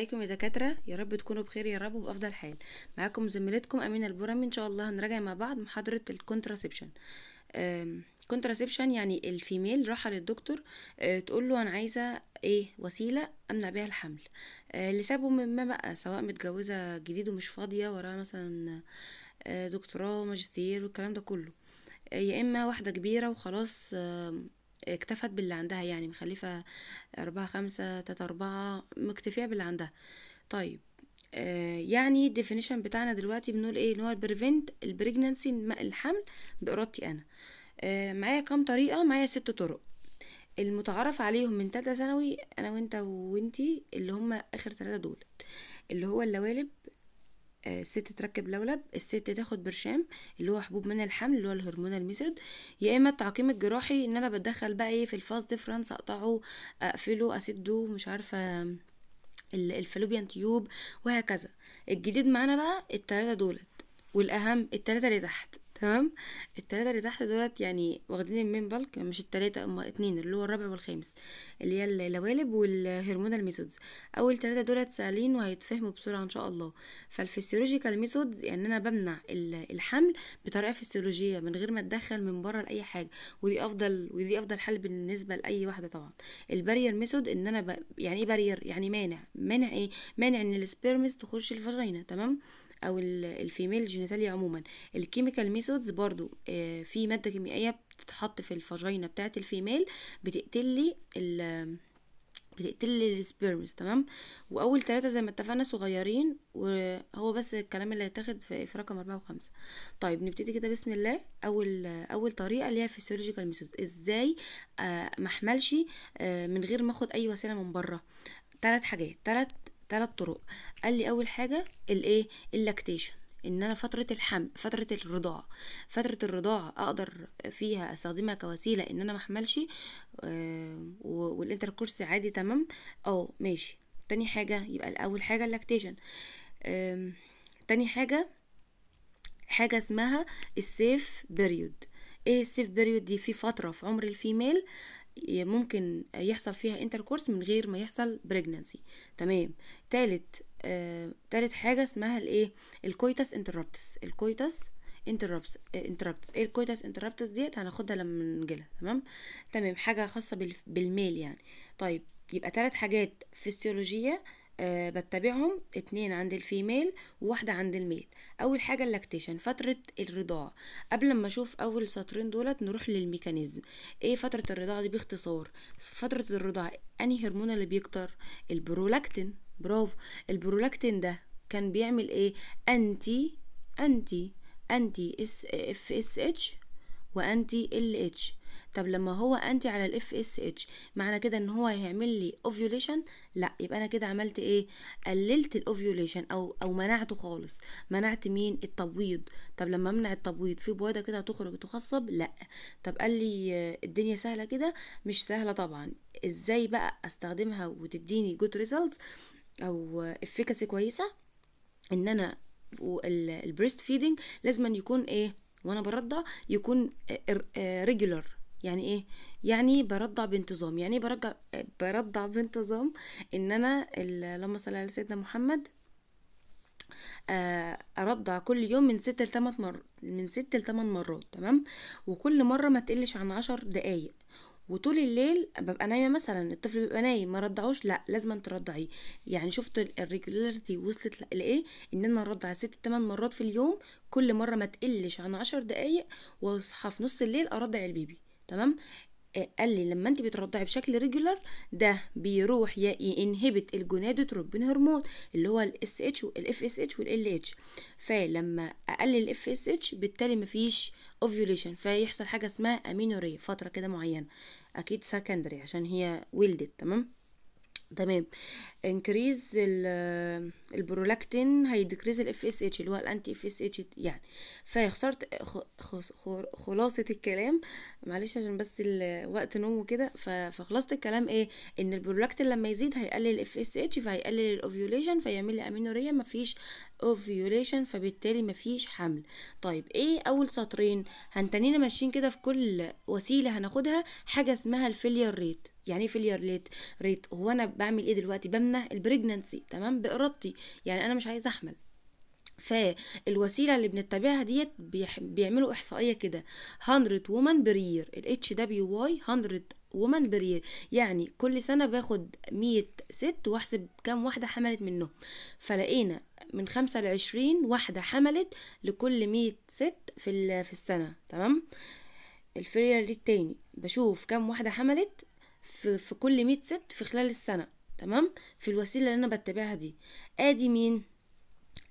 عليكم يا دكاترة يا رب تكونوا بخير يا رب وبأفضل حال معاكم زميلتكم أمينة البرمي إن شاء الله هنراجع مع بعض محاضرة الكونتراسبشن كونتراسبشن يعني الفيميل راحة للدكتور آه، تقول له أنا عايزة إيه وسيلة أمنع بيها الحمل آه، لسبب ما بقى سواء متجوزة جديد ومش فاضية وراها مثلا آه، دكتوراه وماجستير والكلام ده كله يا إما واحدة كبيرة وخلاص اكتفت باللي عندها يعني مخلفة أربعة خمسة تلاتة أربعة مكتفية باللي عندها طيب آه، يعني الديفينيشن بتاعنا دلوقتي بنقول ايه ان هو بريفنت الحمل بارادتي انا آه، معايا كام طريقه معايا ست طرق المتعارف عليهم من تالتة ثانوي انا وانت وانتي اللي هم اخر ثلاثة دول اللي هو اللوالب آه، الست تركب لولب الست تاخد برشام اللي هو حبوب من الحمل اللي هو الهرمون ميثود يا اما التعقيم الجراحي ان انا بتدخل بقى ايه في الفاز ديفرنس اقطعه اقفله اسده مش عارفه الفالوبيان تيوب وهكذا الجديد معانا بقى التلاته دولت والاهم التلاته اللي تحت تمام التلاتة اللي تحت دولت يعني واخدين المين بالك مش التلاتة اما اتنين اللي هو الرابع والخامس اللي هي اللوالب والهرمونال ميثودز اول تلاتة دولت سهلين وهيتفهموا بسرعة ان شاء الله فالفسيولوجيكال ميثودز يعني انا بمنع الحمل بطريقة فسيولوجية من غير ما اتدخل من بره لاي حاجة ودي افضل ودي افضل حل بالنسبة لاي واحدة طبعا البارير ميثود ان انا ب... يعني ايه بارير يعني مانع مانع ايه مانع ان السبيرمز تخش الفاجينا تمام او الفيميل جينيتاليا عموما الكيميكال ميثودز برضو آه، في ماده كيميائيه بتتحط في الفاجينا بتاعه الفيميل بتقتلي ال بتقتل السبيرمز تمام واول ثلاثة زي ما اتفقنا صغيرين وهو بس الكلام اللي هيتاخد في, رقم أربعة وخمسة طيب نبتدي كده بسم الله اول اول طريقة اللي هي الفسيولوجيكال ميثود ازاي آه، ما محملش آه، من غير ما اخد اي وسيلة من بره ثلاث حاجات ثلاث ثلاث طرق قال لي اول حاجه الايه اللاكتيشن ان انا فتره الحمل فتره الرضاعه فتره الرضاعه اقدر فيها استخدمها كوسيله ان انا ما احملش آه، والانتركورس عادي تمام اه ماشي تاني حاجه يبقى الاول حاجه اللاكتيشن تاني حاجه حاجه اسمها السيف بيريود ايه السيف بيريود دي في فتره في عمر الفيميل ممكن يحصل فيها انتركورس من غير ما يحصل بريجنانسي تمام تالت آه، تالت حاجة اسمها الايه الكويتس انتربتس الكويتس انتربتس انتربتس ايه الكويتس انتربتس ديت هناخدها لما نجيلها تمام تمام حاجة خاصة بالميل يعني طيب يبقى تلات حاجات فسيولوجية أه بتبعهم اتنين عند الفيميل وواحدة عند الميل اول حاجة اللاكتيشن فترة الرضاعة قبل ما اشوف اول سطرين دولت نروح للميكانيزم ايه فترة الرضاعة دي باختصار فترة الرضاعة انهي هرمون اللي بيكتر البرولاكتين برافو البرولاكتين ده كان بيعمل ايه انتي انتي انتي اس اف اس اتش وانتي ال اتش طب لما هو انتي على الاف اس اتش معنى كده ان هو هيعمل لي اوفيوليشن لا يبقى انا كده عملت ايه قللت الاوفيوليشن او او منعته خالص منعت مين التبويض طب لما امنع التبويض في بويضه كده هتخرج تخصب لا طب قال لي الدنيا سهله كده مش سهله طبعا ازاي بقى استخدمها وتديني جود ريزلت او افكاسي كويسه ان انا البريست فيدنج لازم أن يكون ايه وانا برضع يكون ريجولار آه، يعني ايه يعني برضع بانتظام يعني ايه برضع برضع بانتظام ان انا اللهم صلى على سيدنا محمد آه، ارضع كل يوم من ست لتمن مرات من ل 8 مرات تمام وكل مره ما تقلش عن عشر دقايق وطول الليل ببقى نايمه مثلا الطفل بيبقى نايم ما رضعوش لا لازم ترضعيه يعني شفت الريجولاريتي وصلت لايه ان انا ارضع ست تمن مرات في اليوم كل مره ما تقلش عن عشر دقايق واصحى في نص الليل ارضع البيبي تمام آه، قال لي لما انت بترضعي بشكل ريجولار ده بيروح ينهبت الجونادوتروبين هرمون اللي هو الاس اتش والاف اس اتش والال اتش فلما اقلل الاف اس اتش بالتالي مفيش اوفيوليشن فيحصل حاجه اسمها امينوريا فتره كده معينه اكيد سكندري عشان هي ولدت تمام تمام انكريز آه، البرولاكتين ديكريز الاف اس اتش اللي هو الانتي اف اس اتش يعني فخسرت خلاصه الكلام معلش عشان بس الوقت آه، نوم وكده فخلاصه الكلام ايه ان البرولاكتين لما يزيد هيقلل الاف اس اتش فهيقلل الاوفيوليشن فيعمل لي امينوريا مفيش اوفيوليشن فبالتالي مفيش حمل طيب ايه اول سطرين هنتنينا ماشيين كده في كل وسيله هناخدها حاجه اسمها الفيلير ريت يعني ايه فيلير ريت ريت هو انا بعمل ايه دلوقتي بمنع ضمن البريجننسي تمام بارادتي يعني انا مش عايزه احمل فالوسيله اللي بنتبعها ديت بيعملوا احصائيه كده 100 وومن بير الاتش دبليو واي 100 ومن بير يعني كل سنه باخد 100 ست واحسب كام واحده حملت منهم فلقينا من 5 ل 20 واحده حملت لكل 100 ست في في السنه تمام الفيرير التاني بشوف كام واحده حملت في, في كل 100 ست في خلال السنه تمام في الوسيله اللي انا بتبعها دي ادي مين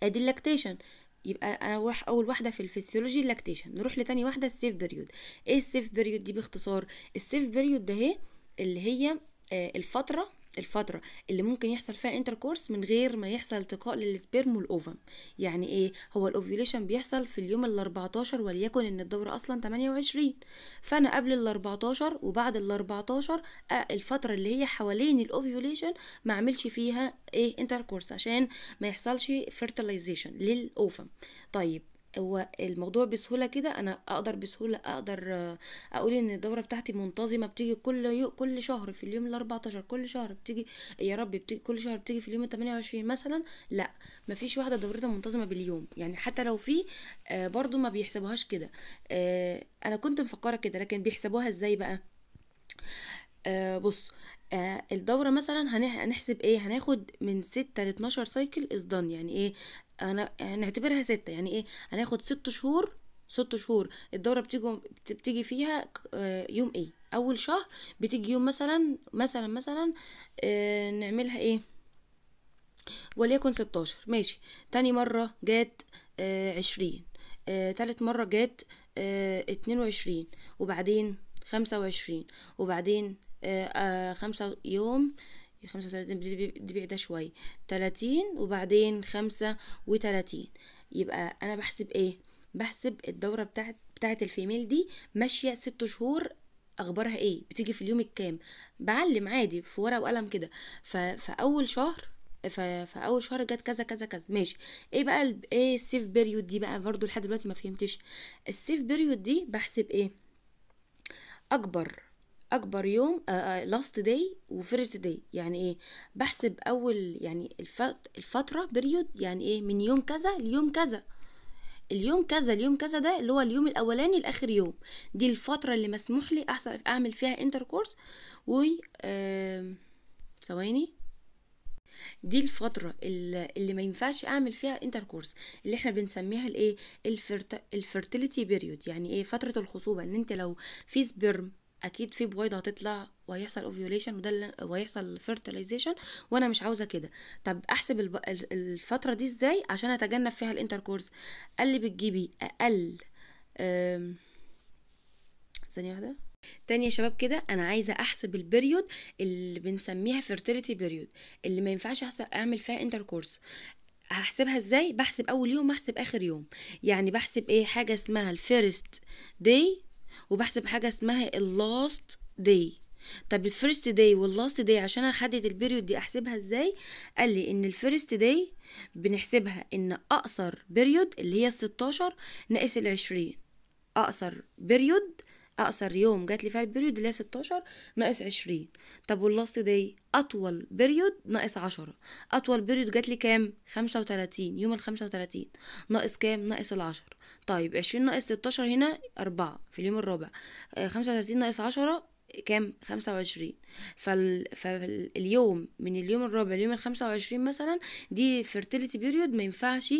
ادي اللاكتيشن يبقى انا اول واحده في الفسيولوجي اللاكتيشن نروح لتاني واحده السيف بيريود ايه السيف بيريود دي باختصار السيف بيريود ده هي إيه؟ اللي هي آه، الفتره الفترة اللي ممكن يحصل فيها انتركورس من غير ما يحصل التقاء للسبرم والأوفم يعني إيه هو الأوفيوليشن بيحصل في اليوم ال 14 وليكن إن الدورة أصلا 28 فأنا قبل ال 14 وبعد ال 14 الفترة اللي هي حوالين الأوفيوليشن ما أعملش فيها إيه انتركورس عشان ما يحصلش فرتلايزيشن للأوفم طيب هو الموضوع بسهوله كده انا اقدر بسهوله اقدر اقول ان الدوره بتاعتي منتظمه بتيجي كل يوم كل شهر في اليوم ال 14 كل شهر بتيجي يا رب بتيجي كل شهر بتيجي في اليوم ال 28 مثلا لا مفيش واحده دورتها منتظمه باليوم يعني حتى لو في آه، برضو ما بيحسبوهاش كده آه، انا كنت مفكره كده لكن بيحسبوها ازاي بقى آه، بص الدورة مثلا هنحسب ايه هناخد من ستة ل 12 سايكل اسدان يعني ايه انا هنعتبرها ستة يعني ايه هناخد ست شهور ست شهور الدورة بتيجي بتيجي فيها آه، يوم ايه اول شهر بتيجي يوم مثلا مثلا مثلا آه، نعملها ايه وليكن ستاشر ماشي تاني مرة جات آه، عشرين تالت مرة جات اتنين وعشرين وبعدين خمسة وعشرين وبعدين خمسة يوم خمسة وثلاثين بدي بعيدها شوي تلاتين وبعدين خمسة وتلاتين يبقى أنا بحسب إيه بحسب الدورة بتاعت بتاعت الفيميل دي ماشية ست شهور اخبارها ايه بتيجي في اليوم الكام بعلم عادي في ورقه وقلم كده فاول شهر فاول شهر جت كذا كذا كذا ماشي ايه بقى ايه السيف بيريود دي بقى برضو لحد دلوقتي ما فهمتش السيف بيريود دي بحسب ايه اكبر اكبر يوم لاست آه، داي آه، وفيرست داي يعني ايه بحسب اول يعني الفتره بريود يعني ايه من يوم كذا ليوم كذا اليوم كذا اليوم كذا ده اللي هو اليوم الاولاني لاخر يوم دي الفتره اللي مسموح لي احصل اعمل فيها انتركورس و ثواني دي الفترة اللي ما ينفعش اعمل فيها انتركورس اللي احنا بنسميها الايه الفرت... الفرتيليتي بيريود يعني ايه فترة الخصوبة ان انت لو في سبرم اكيد في بويضه هتطلع وهيحصل اوفيوليشن وده وهيحصل فيرتلايزيشن وانا مش عاوزه كده طب احسب الفتره دي ازاي عشان اتجنب فيها الانتركورس قال لي بتجيبي اقل ثانيه واحده تاني يا شباب كده انا عايزه احسب البريود اللي بنسميها فيرتيليتي بريود اللي ما ينفعش اعمل فيها انتركورس هحسبها ازاي بحسب اول يوم احسب اخر يوم يعني بحسب ايه حاجه اسمها الفيرست داي وبحسب حاجه اسمها اللاست داي طب الفيرست داي واللاست داي عشان احدد البيريود دي احسبها ازاي قال لي ان الفيرست داي بنحسبها ان اقصر بيريود اللي هي الستاشر ناقص العشرين اقصر بيريود اقصر يوم جات لي فيها البريود اللي هي 16 ناقص 20 طب واللاست داي اطول بريود ناقص 10 اطول بريود جات لي كام 35 يوم ال 35 ناقص كام ناقص ال 10 طيب 20 ناقص 16 هنا 4 في اليوم الرابع 35 آه، ناقص 10 كام 25 فال... فاليوم من اليوم الرابع ليوم ال 25 مثلا دي فيرتيليتي بيريود ما ينفعش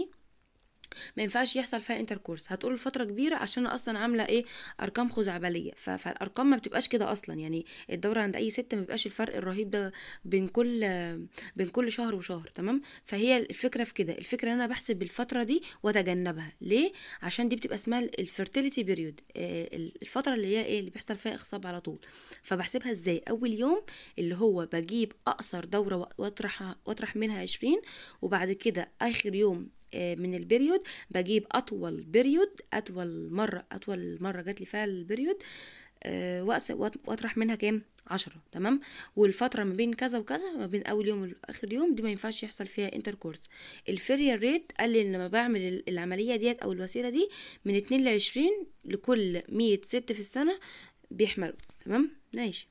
ما ينفعش يحصل فيها انتركورس هتقول فتره كبيره عشان انا اصلا عامله ايه ارقام خزعبليه فالارقام ما بتبقاش كده اصلا يعني الدوره عند اي ست ما بيبقاش الفرق الرهيب ده بين كل بين كل شهر وشهر تمام فهي الفكره في كده الفكره ان انا بحسب الفتره دي واتجنبها ليه عشان دي بتبقى اسمها الفيرتيليتي بيريود آه، الفتره اللي هي ايه اللي بيحصل فيها اخصاب على طول فبحسبها ازاي اول يوم اللي هو بجيب اقصر دوره واطرح واطرح منها 20 وبعد كده اخر يوم آه، من البريود بجيب اطول بريود اطول مره اطول مره جات لي فيها البريود آه، واطرح منها كام عشرة تمام والفتره ما بين كذا وكذا ما بين اول يوم واخر يوم دي ما ينفعش يحصل فيها انتركورس الفيريال ريت قال لي لما بعمل العمليه ديت او الوسيله دي من 2 ل 20 لكل 100 ست في السنه بيحملوا تمام ماشي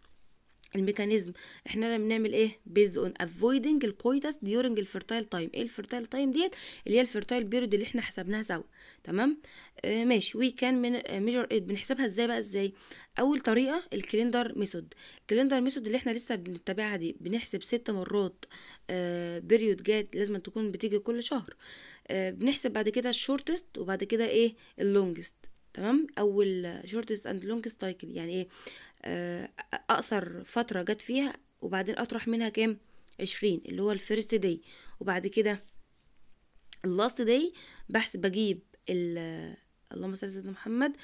الميكانيزم احنا بنعمل ايه بيزد اون افويدنج الكويتس ديورنج الفيرتايل تايم ايه الفيرتايل تايم ديت اللي هي الفيرتايل بيريود اللي احنا حسبناها سوا تمام آه ماشي وي كان من ميجر بنحسبها ازاي بقى ازاي اول طريقه الكالندر ميثود الكالندر ميثود اللي احنا لسه بنتبعها دي بنحسب ست مرات آه بيريود جات لازم تكون بتيجي كل شهر آه بنحسب بعد كده الشورتست وبعد كده ايه اللونجست تمام اول شورتست اند لونجست سايكل يعني ايه آه، اقصر فتره جت فيها وبعدين اطرح منها كام عشرين اللي هو الفيرست داي وبعد كده اللاست داي بحسب بجيب آه، اللهم صل على محمد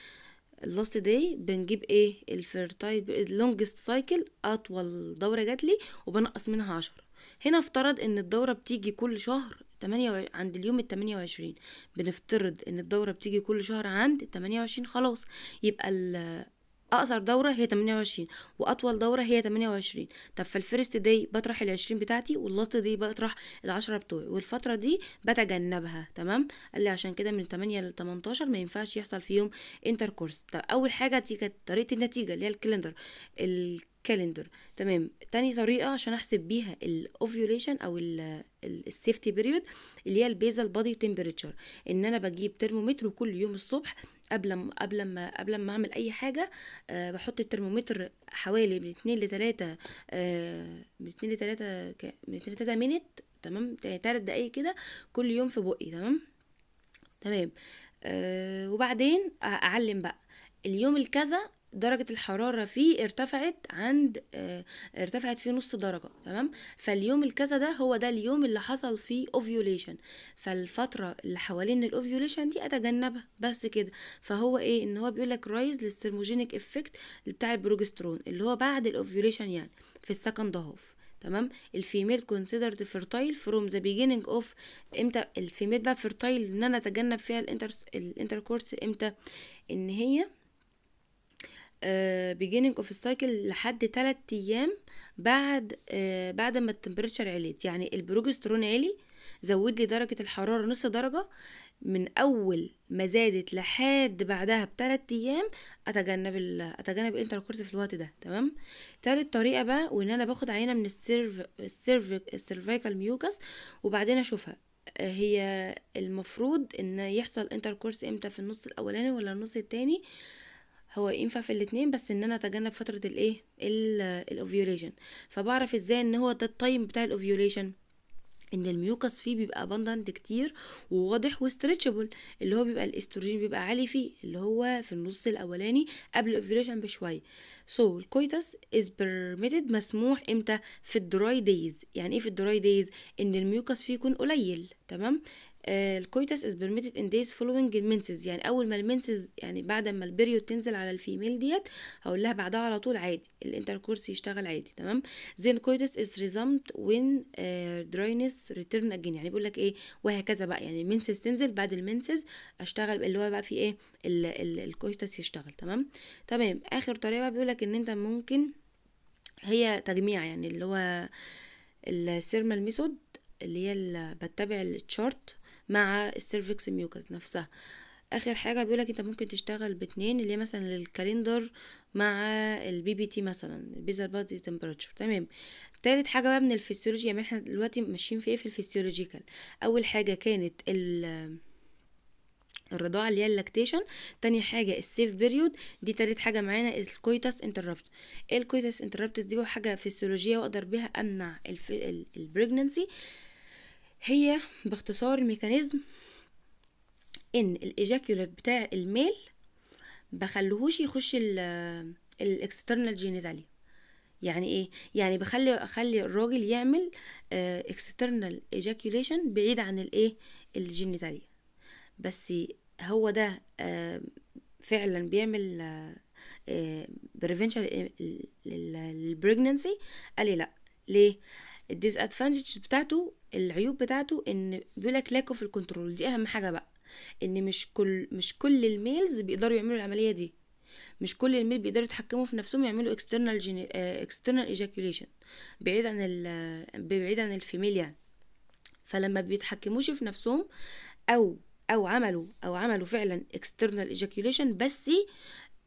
اللاست داي بنجيب ايه الفيرتايل اللونجست سايكل اطول دوره جات لي وبنقص منها عشرة هنا افترض ان الدوره بتيجي كل شهر 8 عند اليوم ال 28 بنفترض ان الدوره بتيجي كل شهر عند 28 خلاص يبقى اقصر دوره هي 28 واطول دوره هي 28 طب فالفيرست داي بطرح ال 20 بتاعتي واللاست داي بطرح ال 10 بتوعي والفتره دي بتجنبها تمام قال لي عشان كده من 8 ل 18 ما ينفعش يحصل فيهم انتركورس طب اول حاجه دي كانت طريقه النتيجه اللي هي الكالندر الكالندر تمام تاني طريقه عشان احسب بيها الاوفيوليشن او السيفتي بيريود اللي هي البيزال بادي تمبريتشر ان انا بجيب ترمومتر كل يوم الصبح قبل ما قبل ما قبل ما اعمل اي حاجه آه، بحط الترمومتر حوالي من 2 ل 3 من 2 ل 3 من 2 ل 3 مينت تمام يعني 3 دقايق كده كل يوم في بقي تمام تمام آه، وبعدين اعلم بقى اليوم الكذا درجة الحرارة فيه ارتفعت عند اه ارتفعت فيه نص درجة تمام فاليوم الكذا ده هو ده اليوم اللي حصل فيه اوفيوليشن فالفترة اللي حوالين الاوفيوليشن دي اتجنبها بس كده فهو ايه ان هو بيقول لك رايز للسيرموجينيك افكت بتاع البروجسترون اللي هو بعد الاوفيوليشن يعني في السكند هاف تمام الفيميل كونسيدرد فيرتايل فروم ذا بيجينينج اوف امتى الفيميل بقى فيرتايل ان انا اتجنب فيها الانتر الانتركورس امتى ان هي آه، beginning of cycle لحد 3 ايام بعد آه، بعد ما التمبريتشر عليت يعني البروجسترون عالي زود لي درجه الحراره نص درجه من اول ما زادت لحد بعدها بثلاث ايام اتجنب ال... اتجنب الانتركورس في الوقت ده تمام تالت طريقه بقى وان انا باخد عينه من السيرف السيرف السيرفيكال ميوكس وبعدين اشوفها آه، هي المفروض ان يحصل انتركورس امتى في النص الاولاني ولا النص التاني آه هو ينفع في الاتنين بس ان انا اتجنب فتره الايه الاوفيوليشن فبعرف ازاي ان هو ده التايم بتاع الاوفيوليشن ان الميوكس فيه بيبقى اباندنت كتير وواضح وستريتشبل اللي هو بيبقى الاستروجين بيبقى عالي فيه اللي هو في النص الاولاني قبل الاوفيوليشن بشويه سو الكويتس از بيرميتد مسموح امتى في الدراي دايز يعني ايه في الدراي دايز ان الميوكس فيه يكون قليل تمام الكويتس از بيرميتد ان دايز فولوينج المنسز يعني اول ما المنسز يعني بعد ما البريود تنزل على الفيميل ديت هقول لها بعدها على طول عادي الانتركورس يشتغل عادي تمام زين coitus از resumed وين دراينس ريتيرن اجين يعني بيقول لك ايه وهكذا بقى يعني المنسز تنزل بعد المنسز اشتغل اللي هو بقى في ايه الكويتس يشتغل تمام تمام اخر طريقه بقى بيقول لك ان انت ممكن هي تجميع يعني اللي هو السيرمال ميثود اللي هي بتبع الشارت مع السيرفكس ميوكس نفسها اخر حاجه بيقولك انت ممكن تشتغل باتنين اللي مثلا الكالندر مع البي بي تي مثلا البيزر بادي تمبراتشر تمام تالت حاجه بقى من الفسيولوجي يعني احنا دلوقتي ماشيين في ايه في الفسيولوجيكال اول حاجه كانت ال الرضاعة اللي هي اللاكتيشن تاني حاجة السيف بيريود دي تالت حاجة معانا الكويتاس انتربت الكويتاس انتربت دي حاجة فسيولوجية واقدر بيها امنع البريجننسي هي باختصار الميكانيزم ان الايجاكيولات بتاع الميل بخليهوش يخش الاكسترنال جينيتاليا يعني ايه يعني بخلي اخلي الراجل يعمل اكسترنال آه، ايجاكيوليشن بعيد عن الايه الجينيتاليا بس هو ده اه فعلا بيعمل بريفنشن آه، آه، للبريجننسي قال لي لا ليه الديز ادفانتج بتاعته العيوب بتاعته ان بيقولك لاك اوف الكنترول دي اهم حاجه بقى ان مش كل مش كل الميلز بيقدروا يعملوا العمليه دي مش كل الميل بيقدروا يتحكموا في نفسهم يعملوا اكسترنال اكسترنال ايجاكيوليشن بعيد عن ال... بعيد عن الفيميل يعني فلما بيتحكموش في نفسهم او او عملوا او عملوا فعلا اكسترنال ايجاكيوليشن بس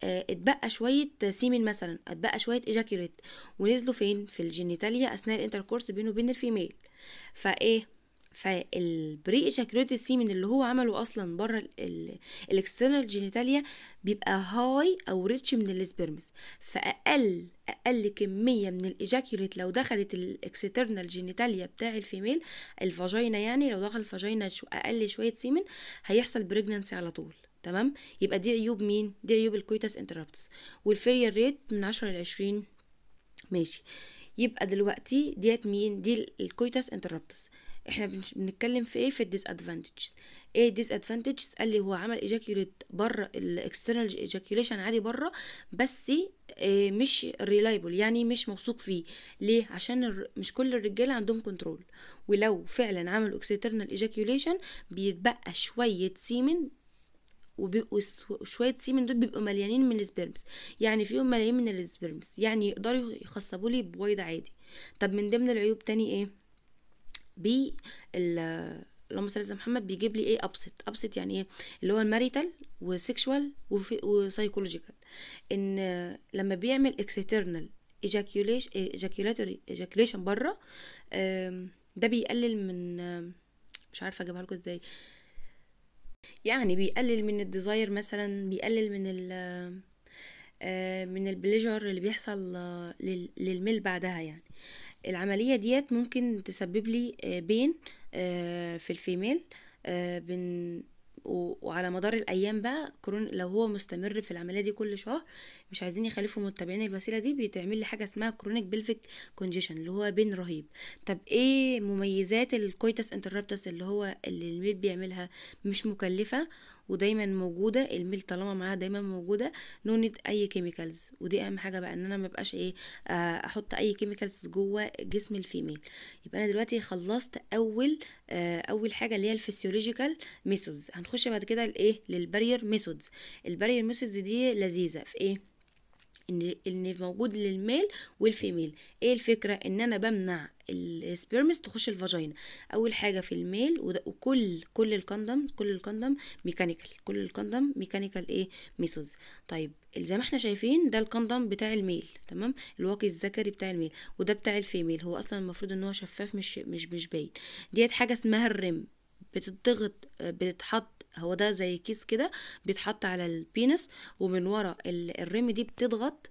آه، اتبقى شويه سيمن مثلا اتبقى شويه ايجاكيوليت ونزلوا فين في الجينيتاليا اثناء الانتركورس بينه وبين الفيميل فايه فالبري ايجاكيوليت سيمن اللي هو عمله اصلا بره الاكسترنال جينيتاليا بيبقى هاي او ريتش من السبرمز فاقل اقل كميه من الايجاكيوليت لو دخلت الاكسترنال جينيتاليا بتاع الفيميل الفاجينا يعني لو دخل الفاجينا اقل شويه سيمن هيحصل بريجنانسي على طول تمام يبقى دي عيوب مين دي عيوب الكويتاس انترابتس والفيريال ريت من 10 ل 20 ماشي يبقى دلوقتي ديت مين دي الكويتاس انترابتس احنا بنتكلم في ايه في الديس ادفانتجز ايه الديس ادفانتجز قال لي هو عمل ايجاكيوليت بره الاكسترنال ايجاكيوليشن عادي بره بس إيه مش ريلايبل يعني مش موثوق فيه ليه عشان الر... مش كل الرجاله عندهم كنترول ولو فعلا عملوا اكسترنال ايجاكيوليشن بيتبقى شويه سيمن وشوية شويه سيمن دول بيبقوا مليانين من السبرمز يعني فيهم ملايين من السبرمز يعني يقدروا يخصبوا لي بويض عادي طب من ضمن العيوب تاني ايه بي اللهم صل على محمد بيجيب لي ايه ابسط ابسط يعني ايه اللي هو الماريتال وسيكشوال وسايكولوجيكال ان لما بيعمل اكسترنال ايجاكيوليشن ايجاكيوليشن بره ده بيقلل من مش عارفه اجيبها لكم ازاي يعني بيقلل من الديزاير مثلا بيقلل من ال آه، من البليجر اللي بيحصل آه، للميل بعدها يعني العملية ديت ممكن تسبب لي آه، بين في الفيميل بين وعلى مدار الايام بقى كورونا لو هو مستمر في العمليه دي كل شهر مش عايزين يخلفوا متابعين الوسيله دي بيتعمل لي حاجه اسمها كرونيك بيلفيك كونجيشن اللي هو بين رهيب طب ايه مميزات الكويتس انتربتس اللي هو اللي الميل بيعملها مش مكلفه ودايما موجوده الميل طالما معاها دايما موجوده نونت اي كيميكالز ودي اهم حاجه بقى ان انا مبقاش ايه آه، احط اي كيميكالز جوه جسم الفيميل يبقى انا دلوقتي خلصت اول آه، اول حاجه اللي هي الفسيولوجيكال ميثودز هنخش بعد كده لايه للبارير ميثودز البارير ميثودز دي لذيذه في ايه ان اللي موجود للميل والفيميل ايه الفكره ان انا بمنع السبيرمس تخش الفاجينا اول حاجه في الميل وكل كل الكندم كل الكندم ميكانيكال كل الكندم ميكانيكال ايه ميثودز طيب زي ما احنا شايفين ده الكندم بتاع الميل تمام الواقي الذكري بتاع الميل وده بتاع الفيميل هو اصلا المفروض ان هو شفاف مش مش مش باين ديت حاجه اسمها الرم بتضغط بتتحط هو ده زي كيس كده بيتحط على البينس ومن ورا الرمي دي بتضغط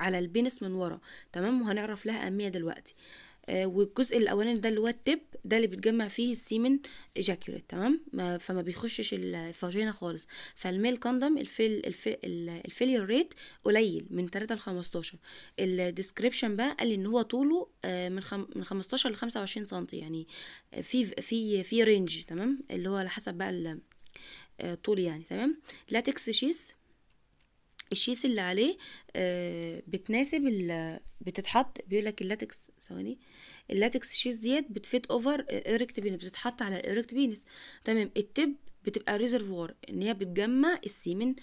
على البينس من ورا تمام وهنعرف لها اهميه دلوقتي آه، والجزء الاولاني ده اللي هو التب ده اللي بيتجمع فيه السيمن ايجاكيوليت تمام فما بيخشش الفاجينا خالص فالميل كوندوم الفيل الفيل الفيلير ريت قليل من 3 ل 15 الديسكريبشن بقى قال ان هو طوله آه، من من 15 ل 25 سم يعني في في في رينج تمام اللي هو على حسب بقى آه، طول يعني تمام لاتكس شيز الشيس اللي عليه آه، بتناسب ال بتتحط بيقول لك اللاتكس ثواني اللاتكس شيس ديت بتفيت اوفر ايركت بينس بتتحط على الايركت بينس تمام التب بتبقى ريزرفوار ان هي بتجمع السيمن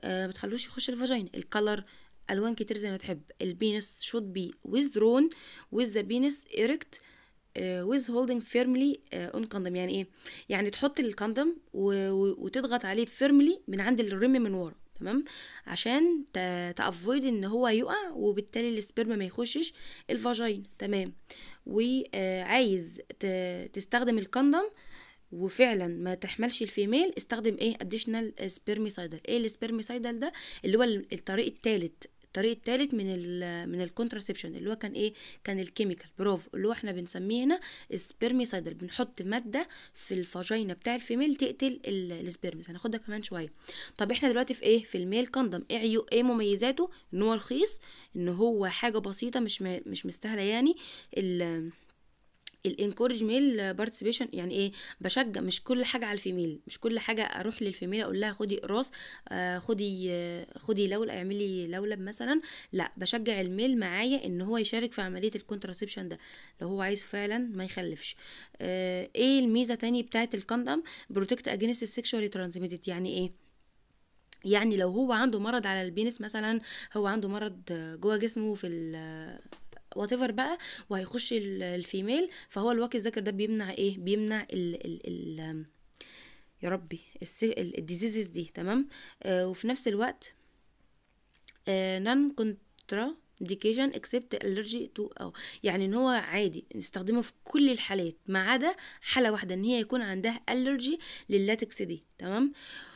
آه، ما تخلوش يخش الفاجينا الكلر الوان كتير زي ما تحب البينس شود بي ويزرون ويز ذا بينس اريكت ويز هولدنج فيرملي اون كاندم يعني ايه يعني تحط الكاندم وتضغط عليه فيرملي من عند الرم من ورا تمام عشان تافويد ان هو يقع وبالتالي السبرم ما يخشش الفاجين تمام وعايز آه، تستخدم الكندم وفعلا ما تحملش الفيميل استخدم ايه اديشنال سبيرميسايدال ايه السبيرميسايدال ده اللي هو الطريق الثالث الطريق الثالث من الـ من الكونترسبشن اللي هو كان ايه كان الكيميكال بروف اللي هو احنا بنسميه هنا سبيرميسايدل بنحط ماده في الفاجينا بتاع الفيميل تقتل السبرمز هناخدها كمان شويه طب احنا دلوقتي في ايه في الميل كاندم ايه ايه مميزاته ان هو رخيص ان هو حاجه بسيطه مش مش مستاهله يعني ال الانكورج ميل بارتيسيبيشن يعني ايه بشجع مش كل حاجه على الفيميل مش كل حاجه اروح للفيميل اقول لها خدي اقراص آه، خدي آه، خدي لولب اعملي لولب مثلا لا بشجع الميل معايا ان هو يشارك في عمليه الكونترسبشن ده لو هو عايز فعلا ما يخلفش آه، ايه الميزه تاني بتاعه الكندم بروتكت اجينست السكشوال ترانسميتد يعني ايه يعني لو هو عنده مرض على البينس مثلا هو عنده مرض جوه جسمه في وات ايفر بقى وهيخش الفيميل فهو الواقي الذكر ده بيمنع ايه بيمنع ال ال ال يا ربي الديزيزز دي تمام آه وفي نفس الوقت نان كونترا ديكيشن اكسبت الرجي تو او يعني ان هو عادي نستخدمه في كل الحالات ما عدا حاله واحده ان هي يكون عندها الرجي لللاتكس دي تمام آه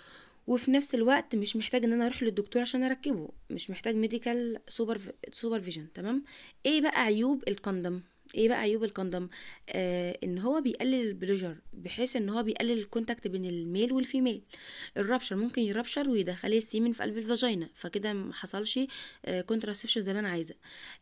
وفي نفس الوقت مش محتاج ان انا اروح للدكتور عشان اركبه مش محتاج ميديكال سوبر سوبر فيجن تمام ايه بقى عيوب الكندم ايه بقى عيوب الكندم آه ان هو بيقلل البلوجر بحيث ان هو بيقلل الكونتاكت بين الميل والفيميل الرابشر ممكن يرابشر ويدخل السيمن في قلب الفاجينا فكده ما حصلش آه كونتراسبشن زي ما انا عايزه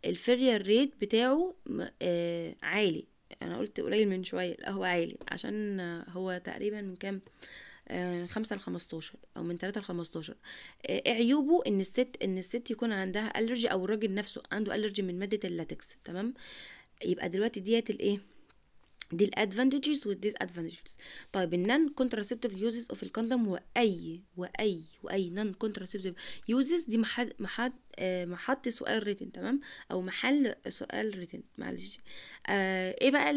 الفيريال ريت بتاعه آه عالي انا قلت قليل من شويه لا هو عالي عشان هو تقريبا من كام آه آه، خمسة ل 15 او من 3 ل 15 عيوبه ان الست ان الست يكون عندها الرجي او الراجل نفسه عنده الرجي من ماده اللاتكس تمام يبقى دلوقتي ديت الايه دي الادفانتجز والديز ادفانتجز طيب النون كونتراسبتيف يوزز اوف الكوندوم واي واي واي نون كونتراسبتيف يوزز دي محط آه، محط سؤال ريتن تمام او محل سؤال ريتن معلش آه ايه بقى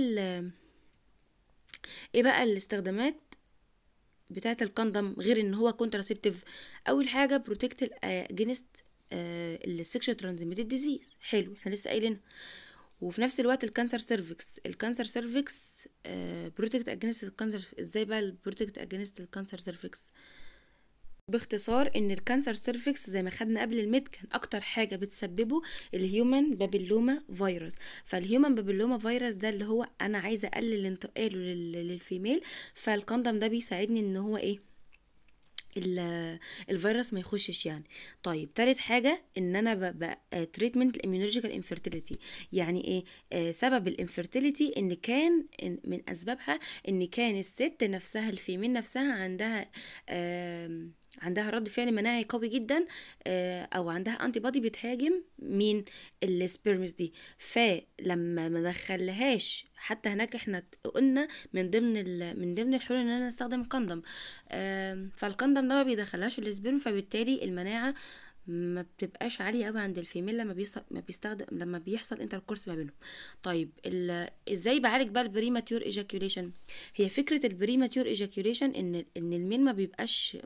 ايه بقى الاستخدامات بتاعت الكندم غير ان هو كونتراسبتيف اول حاجه بروتكت اجينست السكشوال ترانزميتد ديزيز حلو احنا لسه قايلين وفي نفس الوقت الكانسر سيرفكس الكانسر سيرفكس بروتكت اجينست الكانسر ازاي بقى البروتكت اجينست الكانسر سيرفكس آه باختصار ان الكانسر سيرفكس زي ما خدنا قبل الميد كان اكتر حاجه بتسببه الهيومن بابيلوما فيروس فالهيومن بابيلوما فيروس ده اللي هو انا عايزه اقلل انتقاله للفيميل فالكندم ده بيساعدني ان هو ايه الفيروس ما يخشش يعني طيب تالت حاجه ان انا ببقى تريتمنت الاميونولوجيكال انفيرتيليتي يعني ايه آه سبب الانفيرتيليتي ان كان إن من اسبابها ان كان الست نفسها الفيمين نفسها عندها آه عندها رد فعل مناعي قوي جدا آه، او عندها انتي بودي بتهاجم مين السبيرمز دي فلما ما دخلهاش حتى هناك احنا قلنا من ضمن من ضمن الحلول ان انا استخدم قندم فالقندم ده ما بيدخلهاش السبيرم فبالتالي المناعه ما بتبقاش عاليه قوي عند الفيميل لما ما بيستخدم لما بيحصل انتركورس ما بينهم طيب ازاي بعالج بقى البريماتيور ايجاكيوليشن هي فكره البريماتيور ايجاكيوليشن ان ان المين ما بيبقاش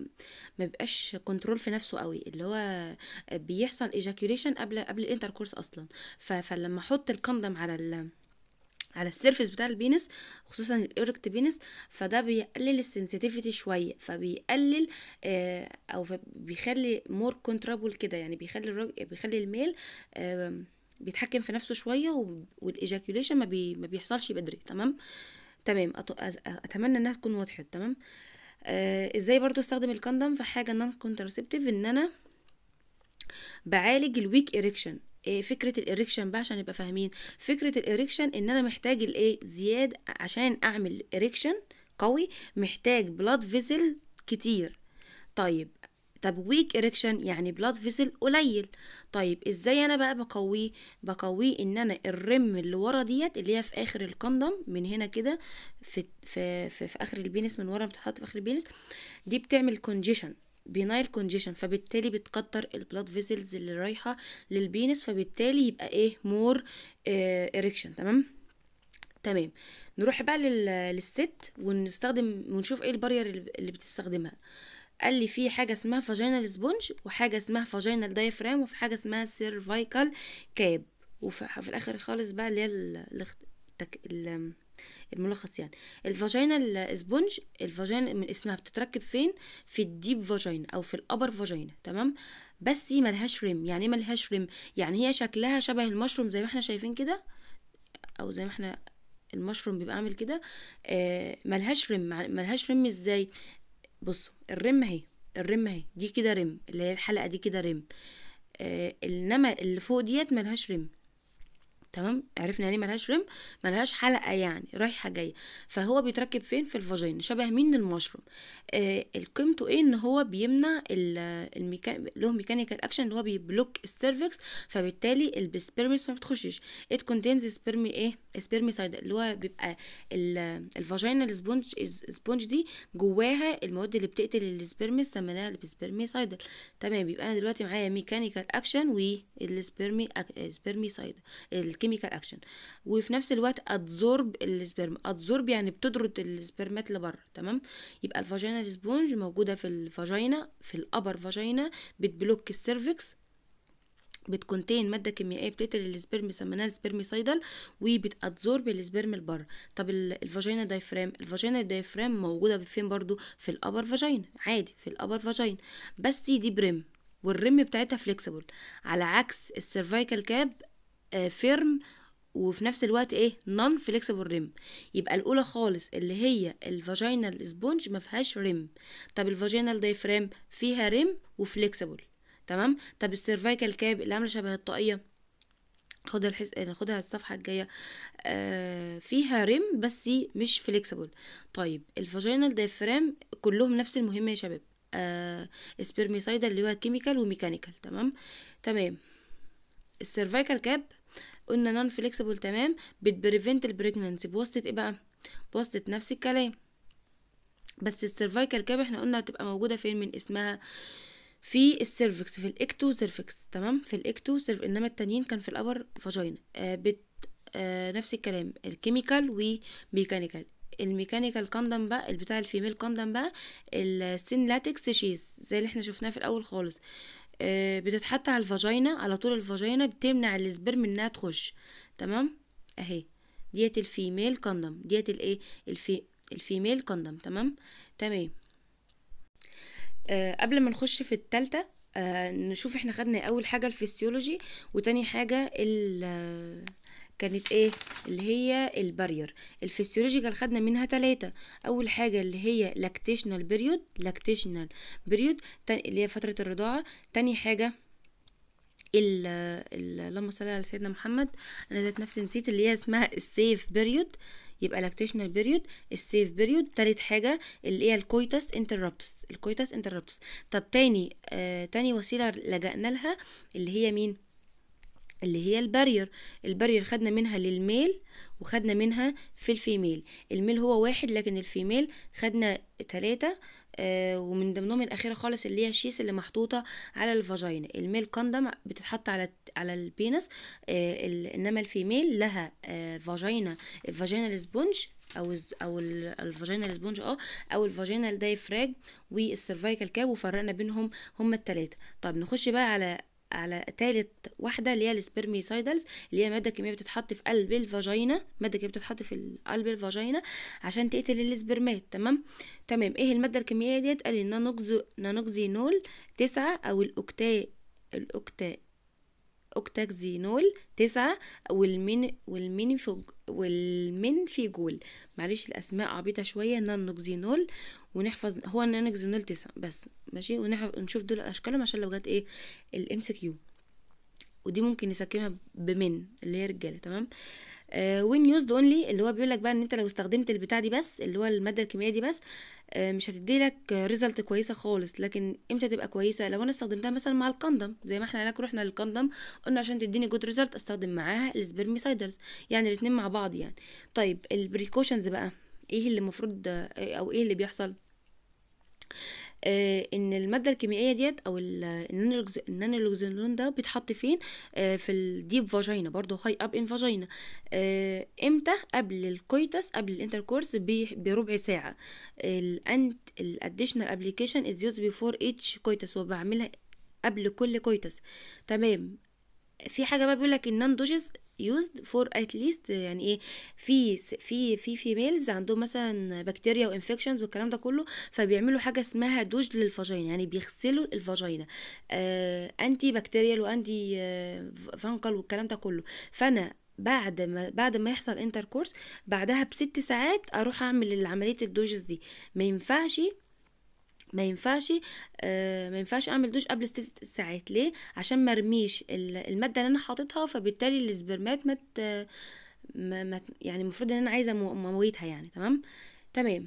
ما بيبقاش كنترول في نفسه قوي اللي هو بيحصل ايجاكيوليشن قبل قبل الانتركورس اصلا فلما احط الكندم على ال على السيرفس بتاع البينس خصوصا الايركت بينس فده بيقلل السنسيتيفيتي شويه فبيقلل آه، او بيخلي مور كونترابل كده يعني بيخلي الرج... بيخلي الميل بيتحكم في نفسه شويه و... والايجاكيوليشن ما, بي... ما بيحصلش بدري تمام تمام أت... اتمنى انها تكون وضحت تمام آه ازاي برضو استخدم الكندم في حاجه نون كونترسبتيف ان انا بعالج الويك اريكشن إيه، فكره الاريكشن بقى عشان نبقى فاهمين فكره الاريكشن ان انا محتاج الايه زياد عشان اعمل اريكشن قوي محتاج بلاد فيزل كتير طيب طب ويك اريكشن يعني بلاد فيسل قليل طيب ازاي انا بقى بقويه بقويه ان انا الرم اللي ورا ديت اللي هي في اخر القندم من هنا كده في, في, في, في اخر البينس من ورا بتتحط في اخر البينس دي بتعمل كونجيشن بينايل كونجيشن فبالتالي بتكتر البلاد فيسلز اللي رايحه للبينس فبالتالي يبقى ايه مور اريكشن آه، تمام تمام نروح بقى للست ونستخدم ونشوف ايه البارير اللي بتستخدمها قال لي في حاجه اسمها فاجينال سبونج وحاجه اسمها فاجينال دايفرام وفي حاجه اسمها سيرفايكال كاب وفي الاخر خالص بقى اللي هي الملخص يعني الفاجينا الاسبونج الفاجينا من اسمها بتتركب فين في الديب فاجينا او في الابر فاجينا تمام بس ملهاش ريم يعني ايه ملهاش ريم يعني هي شكلها شبه المشروم زي ما احنا شايفين كده او زي ما احنا المشروم بيبقى عامل كده آه ملهاش رم ملهاش رم ازاي بصوا الرم اهي الرم اهي دي كده رم اللي هي الحلقه دي كده رم آه انما اللي فوق ديت ملهاش رم تمام عرفنا يعني ملهاش رم ملهاش حلقه يعني رايحه جايه فهو بيتركب فين في الفاجين شبه مين المشروم آه قيمته ايه ان هو بيمنع الميكان... له ميكانيكال اكشن اللي هو بيبلوك السيرفكس فبالتالي السبيرمس ما بتخشش ات كونتينز سبيرمي ايه سايد اللي هو بيبقى الفاجينا السبونج السبونج دي جواها المواد اللي بتقتل السبيرمس سميناها سايد تمام يبقى انا دلوقتي معايا ميكانيكال اكشن والسبيرمي سايد كيميكال اكشن وفي نفس الوقت ادزورب السبرم ادزورب يعني بتطرد السبرمات لبره تمام يبقى الفاجينال سبونج موجوده في الفاجينا في الابر فاجينا بتبلوك السيرفكس بتكونتين ماده كيميائيه بتقتل السبرم سميناها السبرميسايدال وبتادزورب السبرم لبره طب الفاجينا دايفرام الفاجينا دايفرام موجوده فين برضو في الابر فاجينا عادي في الابر فاجينا بس دي بريم والرم بتاعتها فليكسبل على عكس السيرفايكال كاب فيرم آه، وفي نفس الوقت ايه نون فليكسيبل ريم يبقى الاولى خالص اللي هي الفاجينال سبونج ما فيهاش ريم طب الفاجينال دايفرام فيها ريم وفليكسيبل تمام طب السيرفايكال كاب اللي عامله شبه الطاقيه خدها الحس... يعني خدها الصفحه الجايه آه فيها ريم بس مش فليكسيبل طيب الفاجينال دايفرام كلهم نفس المهمه يا شباب آه اللي هو كيميكال وميكانيكال تمام تمام السيرفايكال كاب قلنا نون فليكسبل تمام بتبريفنت البريجننسي بواسطه ايه بقى بواسطه نفس الكلام بس السيرفايكال كاب احنا قلنا هتبقى موجوده فين من اسمها في السيرفكس في الاكتو سيرفكس تمام في الاكتو سيرف انما التانيين كان في الابر فاجينا آه بت آه نفس الكلام الكيميكال وميكانيكال الميكانيكال كوندم بقى البتاع الفيميل كوندم بقى السين لاتكس شيز زي اللي احنا شفناه في الاول خالص آه، بتتحط على الفاجينا على طول الفاجينا بتمنع السبرم انها تخش تمام اهي ديت الفيميل كوندم ديت الايه الفي الفيميل كوندم تمام تمام آه قبل ما نخش في التالتة آه نشوف احنا خدنا اول حاجة الفسيولوجي وتاني حاجة ال كانت ايه اللي هي البارير الفسيولوجيكال خدنا منها تلاتة اول حاجة اللي هي لاكتيشنال بيريود لاكتيشنال بيريود اللي هي فترة الرضاعة تاني حاجة اللهم صل على سيدنا محمد انا ذات نفسي نسيت اللي هي اسمها السيف بيريود يبقى لاكتيشنال بيريود السيف بيريود تالت حاجه اللي هي الكويتس انتربتس الكويتس انتربتس طب تاني آه تاني وسيله لجأنا لها اللي هي مين اللي هي البارير البارير خدنا منها للميل وخدنا منها في الفيميل الميل هو واحد لكن الفيميل خدنا تلاتة آه ومن ضمنهم الاخيره خالص اللي هي الشيس اللي محطوطه على الفاجينا الميل كندم بتتحط على على البينس آه انما الفيميل لها آه فاجينا الفاجينال سبونج او او الفاجينال سبونج اه او الفاجينال دايفراج والسيرفايكال كاب وفرقنا بينهم هما التلاتة طب نخش بقى على على تالت واحده اللي هي السبرميسايدلز اللي هي ماده كيميائيه بتتحط في قلب الفاجينا ماده كيميائيه بتتحط في قلب الفاجينا عشان تقتل السبرمات تمام تمام ايه الماده الكيميائيه ديت قال لي نانوكزينول تسعة او الاوكتا الاوكتا اوكتاكزينول تسعة والمين في جول معلش الاسماء عبيطه شويه نانوكزينول ونحفظ هو نانوكزينول تسعة بس ماشي ونشوف دول اشكالهم عشان لو جت ايه الام سي كيو ودي ممكن نسكنها بمن اللي هي رجاله تمام وين يوزد اونلي اللي هو بيقول لك بقى ان انت لو استخدمت البتاع دي بس اللي هو الماده الكيميائيه دي بس آه، مش هتدي لك ريزلت كويسه خالص لكن امتى تبقى كويسه لو انا استخدمتها مثلا مع القندم زي ما احنا هناك رحنا للقندم قلنا عشان تديني جود ريزلت استخدم معاها السبرميسايدرز يعني الاثنين مع بعض يعني طيب البريكوشنز بقى ايه اللي المفروض آه، او ايه اللي بيحصل آه، ان الماده الكيميائيه ديت او النانولوجزنون ده بيتحط فين آه، في الديب فاجينا برضو هاي اب ان فاجينا امتى قبل الكويتس قبل الانتركورس بربع ساعه الانت الاديشنال ابلكيشن از يوز بيفور اتش كويتس وبعملها قبل كل كويتس تمام في حاجه بقى بيقول لك النان دوجز يوزد فور ات ليست يعني ايه في في في فيميلز عندهم مثلا بكتيريا وانفكشنز والكلام ده كله فبيعملوا حاجه اسمها دوج للفاجينا يعني بيغسلوا الفاجينا آه انتي بكتيريال وانتي آه والكلام ده كله فانا بعد ما بعد ما يحصل انتركورس بعدها بست ساعات اروح اعمل عمليه الدوجز دي ما ينفعش ما ينفعش آه، ما ينفعش اعمل دوش قبل ست ساعات ليه عشان ما ارميش الماده اللي انا حاططها فبالتالي السبرمات ما يعني المفروض ان انا عايزه اموتها يعني تمام تمام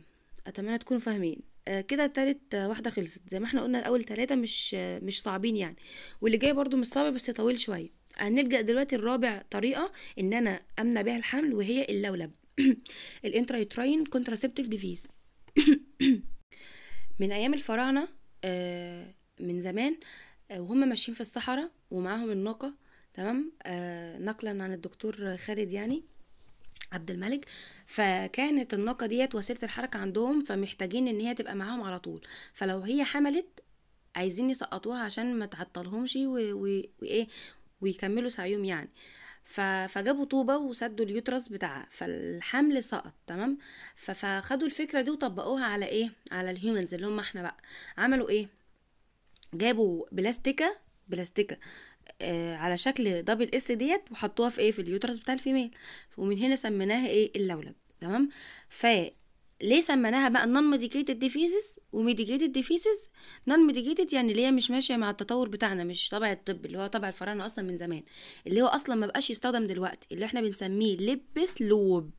اتمنى تكونوا فاهمين آه، كده تالت واحدة خلصت زي ما احنا قلنا الاول تلاتة مش مش صعبين يعني واللي جاي برضو مش صعب بس طويل شوية هنلجأ دلوقتي الرابع طريقة ان انا امنع بيها الحمل وهي اللولب الانترايتراين كونتراسبتيف ديفيز من ايام الفراعنه آه، من زمان آه، وهم ماشيين في الصحراء ومعاهم الناقه تمام آه، نقلا عن الدكتور خالد يعني عبد الملك فكانت الناقه ديت وسيله الحركه عندهم فمحتاجين ان هي تبقى معاهم على طول فلو هي حملت عايزين يسقطوها عشان ما تعطلهمش وايه ويكملوا سعيهم يعني فجابوا طوبة وسدوا اليوترس بتاعها فالحمل سقط تمام فخدوا الفكرة دي وطبقوها على ايه على الهيومنز اللي هم احنا بقى عملوا ايه جابوا بلاستيكة بلاستيكة آه على شكل دبل اس ديت وحطوها في ايه في اليوترس بتاع الفيميل ومن هنا سميناها ايه اللولب تمام ليه سميناها بقى نون ميديكيتد ديفيزز وميديكيتد ديفيزز نون ميديكيتد يعني اللي هي مش ماشيه مع التطور بتاعنا مش طبع الطب اللي هو طبع الفراعنه اصلا من زمان اللي هو اصلا ما بقاش يستخدم دلوقتي اللي احنا بنسميه لبس لوب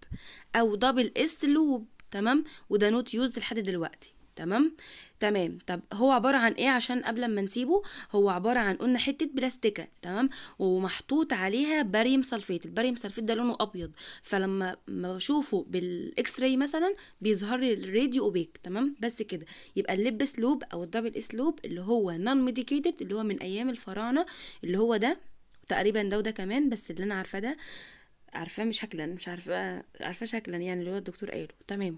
او دبل اس لوب تمام وده نوت يوزد لحد دلوقتي تمام تمام طب هو عبارة عن ايه عشان قبل ما نسيبه هو عبارة عن قلنا حتة بلاستيكة تمام ومحطوط عليها باريوم سلفيت الباريوم سلفيت ده لونه ابيض فلما بشوفه بالاكس راي مثلا بيظهر لي الراديو اوبيك تمام بس كده يبقى اللب سلوب او الدبل سلوب اللي هو نون ميديكيتد اللي هو من ايام الفراعنة اللي هو ده تقريبا ده وده كمان بس اللي انا عارفاه ده عارفاه مش شكلا مش عارفاه عارفاه شكلا يعني اللي هو الدكتور قايله تمام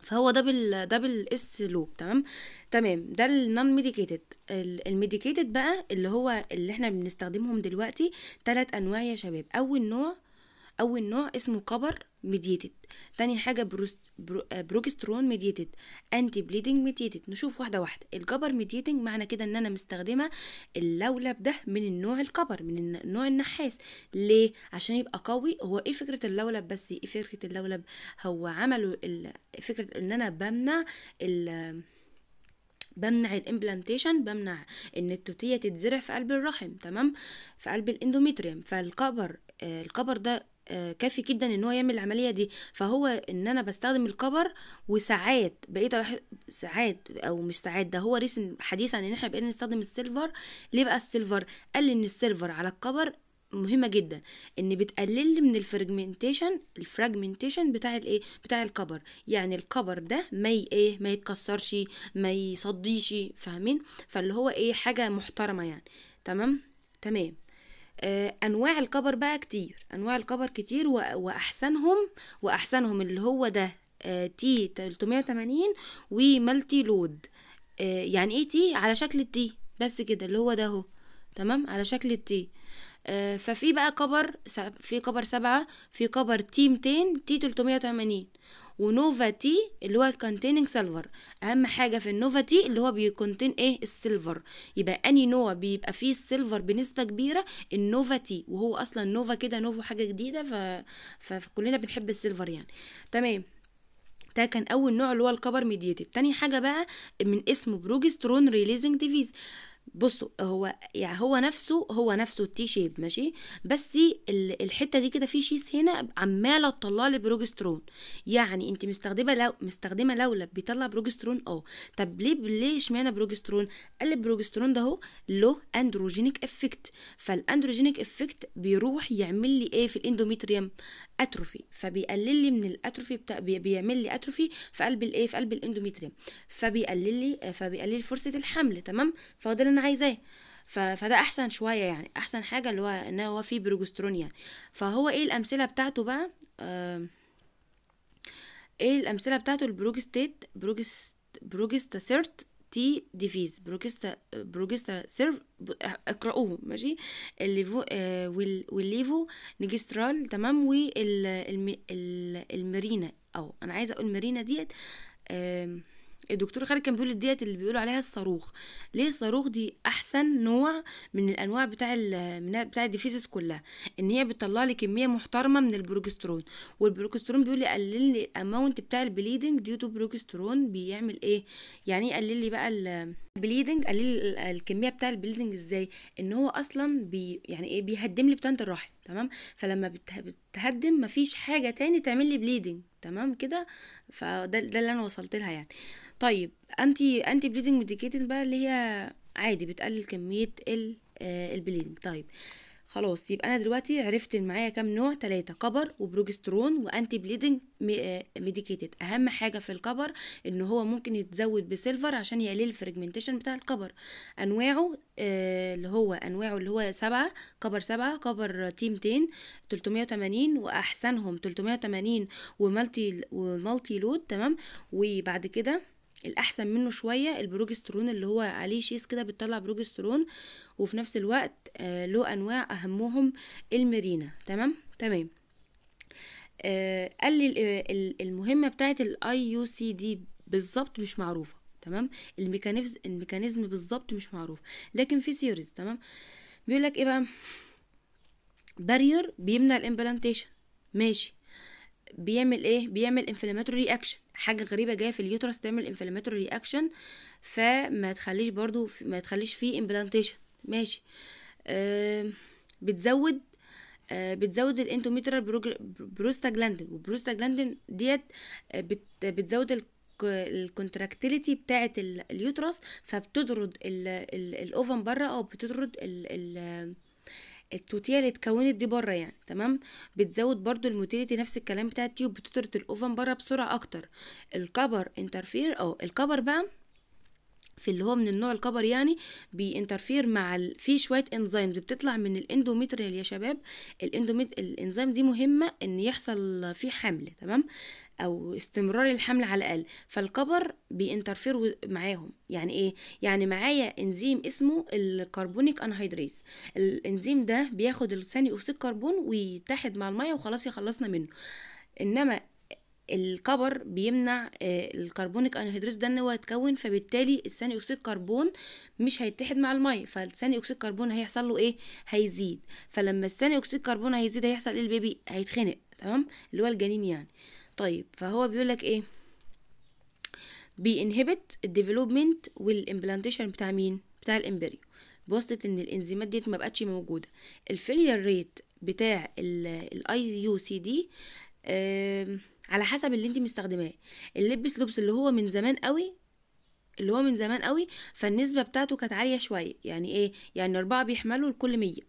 فهو ده بال ده بالاس لوب تمام تمام ده النون ميديكيتد الميديكيتد بقى اللي هو اللي احنا بنستخدمهم دلوقتي ثلاث انواع يا شباب اول نوع اول نوع اسمه كبر ميديتد تاني حاجه بروجسترون ميديتد انتي بليدنج ميديتد نشوف واحده واحده الكبر ميديتنج معنى كده ان انا مستخدمه اللولب ده من النوع الكبر من النوع النحاس ليه عشان يبقى قوي هو ايه فكره اللولب بس ايه فكره اللولب هو عملوا فكره ان انا بمنع ال بمنع الامبلانتيشن بمنع ان التوتيه تتزرع في قلب الرحم تمام في قلب الاندوميتريوم فالكبر آه، القبر ده آه، كافي جدا ان هو يعمل العمليه دي فهو ان انا بستخدم الكبر وساعات بقيت ساعات او مش ساعات ده هو ريسن حديثا ان احنا بقينا نستخدم السيلفر ليه بقى السيلفر قال ان السيلفر على الكبر مهمه جدا ان بتقلل من الفرجمنتيشن الفرجمنتيشن بتاع الايه بتاع الكبر يعني الكبر ده ما ايه ما يتكسرش ما يصديش فاهمين فاللي هو ايه حاجه محترمه يعني تمام تمام آه، انواع الكبر بقى كتير انواع الكبر كتير واحسنهم واحسنهم اللي هو ده تي 380 ومالتي لود آه، يعني ايه تي على شكل التي بس كده اللي هو ده اهو تمام على شكل التي آه، ففي بقى كبر في كبر سبعة في كبر تي 200 تي 380 ونوفا تي اللي هو الكونتيننج سيلفر اهم حاجه في النوفا تي اللي هو بيكونتين ايه السيلفر يبقى اني نوع بيبقى فيه السيلفر بنسبه كبيره النوفا تي وهو اصلا نوفا كده نوفا حاجه جديده ف... فكلنا بنحب السيلفر يعني تمام ده كان اول نوع اللي هو الكبر ميديتد تاني حاجه بقى من اسمه بروجسترون ريليزنج ديفيز بصوا هو يعني هو نفسه هو نفسه التي شيب ماشي بس الحته دي كده في شيس هنا عماله تطلع لي بروجسترون يعني انت مستخدمه لو مستخدمه لولب بيطلع بروجسترون اه طب ليه ليه اشمعنى بروجسترون قال البروجسترون ده هو له اندروجينيك افكت فالاندروجينيك افكت بيروح يعمل لي ايه في الاندوميتريوم اتروفي فبيقلل لي من الاتروفي بتاع بيعمل لي اتروفي في قلب الايه في قلب الاندوميتريوم فبيقلل لي فبيقلل لي فرصه الحمل تمام فهو ده انا عايزاه فده احسن شويه يعني احسن حاجه اللي هو ان هو فيه بروجسترون يعني فهو ايه الامثله بتاعته بقى ايه الامثله بتاعته البروجستات بروجست بروجستاسيرت تي ديفيز بروجستا بروجستا سيرف اقرأوه ماشي الليفو آه والليفو نيجسترال تمام والمرينا او انا عايزه اقول مرينا ديت آه الدكتور خالد كان بيقول ديت اللي بيقولوا عليها الصاروخ ليه الصاروخ دي احسن نوع من الانواع بتاع ال بتاع الديفيزز كلها ان هي بتطلع لي كميه محترمه من البروجسترون والبروجسترون بيقول لي قلل لي الاماونت بتاع البليدنج ديو تو بروجسترون بيعمل ايه يعني يقلل لي بقى بليدنج قليل الكميه بتاع البليدنج ازاي ان هو اصلا بي يعني ايه بيهدم لي بطانه الرحم تمام فلما بتهدم مفيش حاجه تاني تعمل لي بليدنج تمام كده فده ده اللي انا وصلت لها يعني طيب انتي انتي بليدنج ميديكيتد بقى اللي هي عادي بتقلل كميه البليدنج آه، طيب خلاص يبقى انا دلوقتي عرفت ان معايا كام نوع ثلاثة كبر وبروجسترون وانتي بليدنج ميديكيتد آه، اهم حاجه في الكبر ان هو ممكن يتزود بسيلفر عشان يقلل الفريجمنتيشن بتاع الكبر انواعه آه اللي هو انواعه اللي هو سبعة كبر سبعة كبر تي 200 380 واحسنهم 380 ومالتي ومالتي لود تمام وبعد كده الاحسن منه شويه البروجسترون اللي هو عليه شيس كده بتطلع بروجسترون وفي نفس الوقت آه، له انواع اهمهم المرينا تمام تمام آه، قال لي آه، المهمه بتاعه الاي يو سي دي بالظبط مش معروفه تمام الميكانيزم الميكانيزم بالظبط مش معروف لكن في سيريز تمام بيقول لك ايه بقى بارير بيمنع الامبلانتيشن ماشي بيعمل ايه بيعمل انفلاماتوري رياكشن حاجه غريبه جايه في اليوترس تعمل انفلاماتوري رياكشن فما تخليش برضو ما تخليش فيه امبلانتيشن ماشي أه بتزود أه بتزود الانتوميترال بروستاجلاندين والبروستاجلاندين ديت آه، بت بتزود الكونتراكتيليتي بتاعه اليوترس فبتطرد الاوفن بره او بتطرد ال ال التوتيه اللي اتكونت دي بره يعني تمام بتزود برضو الموتيليتي نفس الكلام بتاع التيوب بتطرد الاوفن بره بسرعه اكتر الكبر انترفير اه الكبر بقى في اللي هو من النوع الكبر يعني بينترفير مع ال... في شويه انزيمز بتطلع من الاندوميتريال يا شباب الاندوميت الانزيم دي مهمه ان يحصل فيه حمل تمام او استمرار الحمل على الاقل فالكبر بينترفير معاهم يعني ايه يعني معايا انزيم اسمه الكربونيك انهيدريز الانزيم ده بياخد ثاني اكسيد الكربون ويتحد مع الميه وخلاص يخلصنا منه انما الكبر بيمنع آه، الكربونيك انهيدريز ده ان هو يتكون فبالتالي الثاني اكسيد الكربون مش هيتحد مع الميه فالثاني اكسيد الكربون هيحصل له ايه هيزيد فلما الثاني اكسيد الكربون هيزيد هيحصل ايه البيبي هيتخنق تمام اللي هو الجنين يعني طيب فهو بيقول لك ايه بينهبت الديفلوبمنت والامبلانتيشن بتاع مين بتاع الامبريو بواسطه ان الانزيمات ديت ما بقتش موجوده الفيلير ريت بتاع الاي يو سي دي على حسب اللي انت مستخدماه اللبس لبس اللي هو من زمان قوي اللي هو من زمان قوي فالنسبه بتاعته كانت عاليه شويه يعني ايه يعني اربعه بيحملوا لكل مية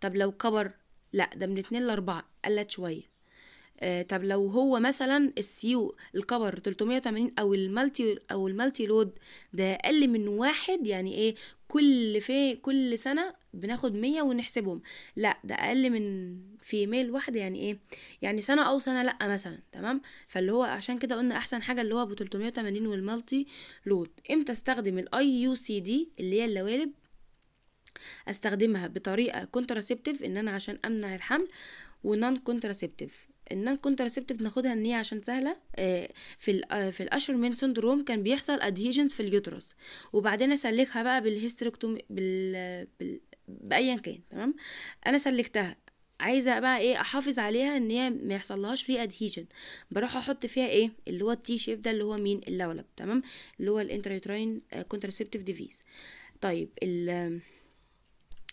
طب لو كبر لا ده من اتنين لاربعه قلت شويه آه، طب لو هو مثلا السيو الكبر 380 او المالتي او المالتي لود ده اقل من واحد يعني ايه كل في كل سنه بناخد 100 ونحسبهم لا ده اقل من فيميل واحده يعني ايه يعني سنه او سنه لا مثلا تمام فاللي هو عشان كده قلنا احسن حاجه اللي هو ب 380 والمالتي لود امتى استخدم الاي يو سي دي اللي هي اللوالب استخدمها بطريقه كونتراسبتيف ان انا عشان امنع الحمل ونون كونتراسبتيف النون كونتراسبتيف ناخدها ان هي عشان سهله آه، في آه، في الاشر من سندروم كان بيحصل ادهيجنز في اليوترس وبعدين اسلكها بقى بالهيستريكتوم بال... بال... بايا كان تمام انا سلكتها عايزه بقى ايه احافظ عليها ان هي ما يحصلهاش ري ادهيجن بروح احط فيها ايه اللي هو التي شيب ده اللي هو مين اللولب تمام اللي هو الانتريترين كونتراسبتيف ديفيز طيب ال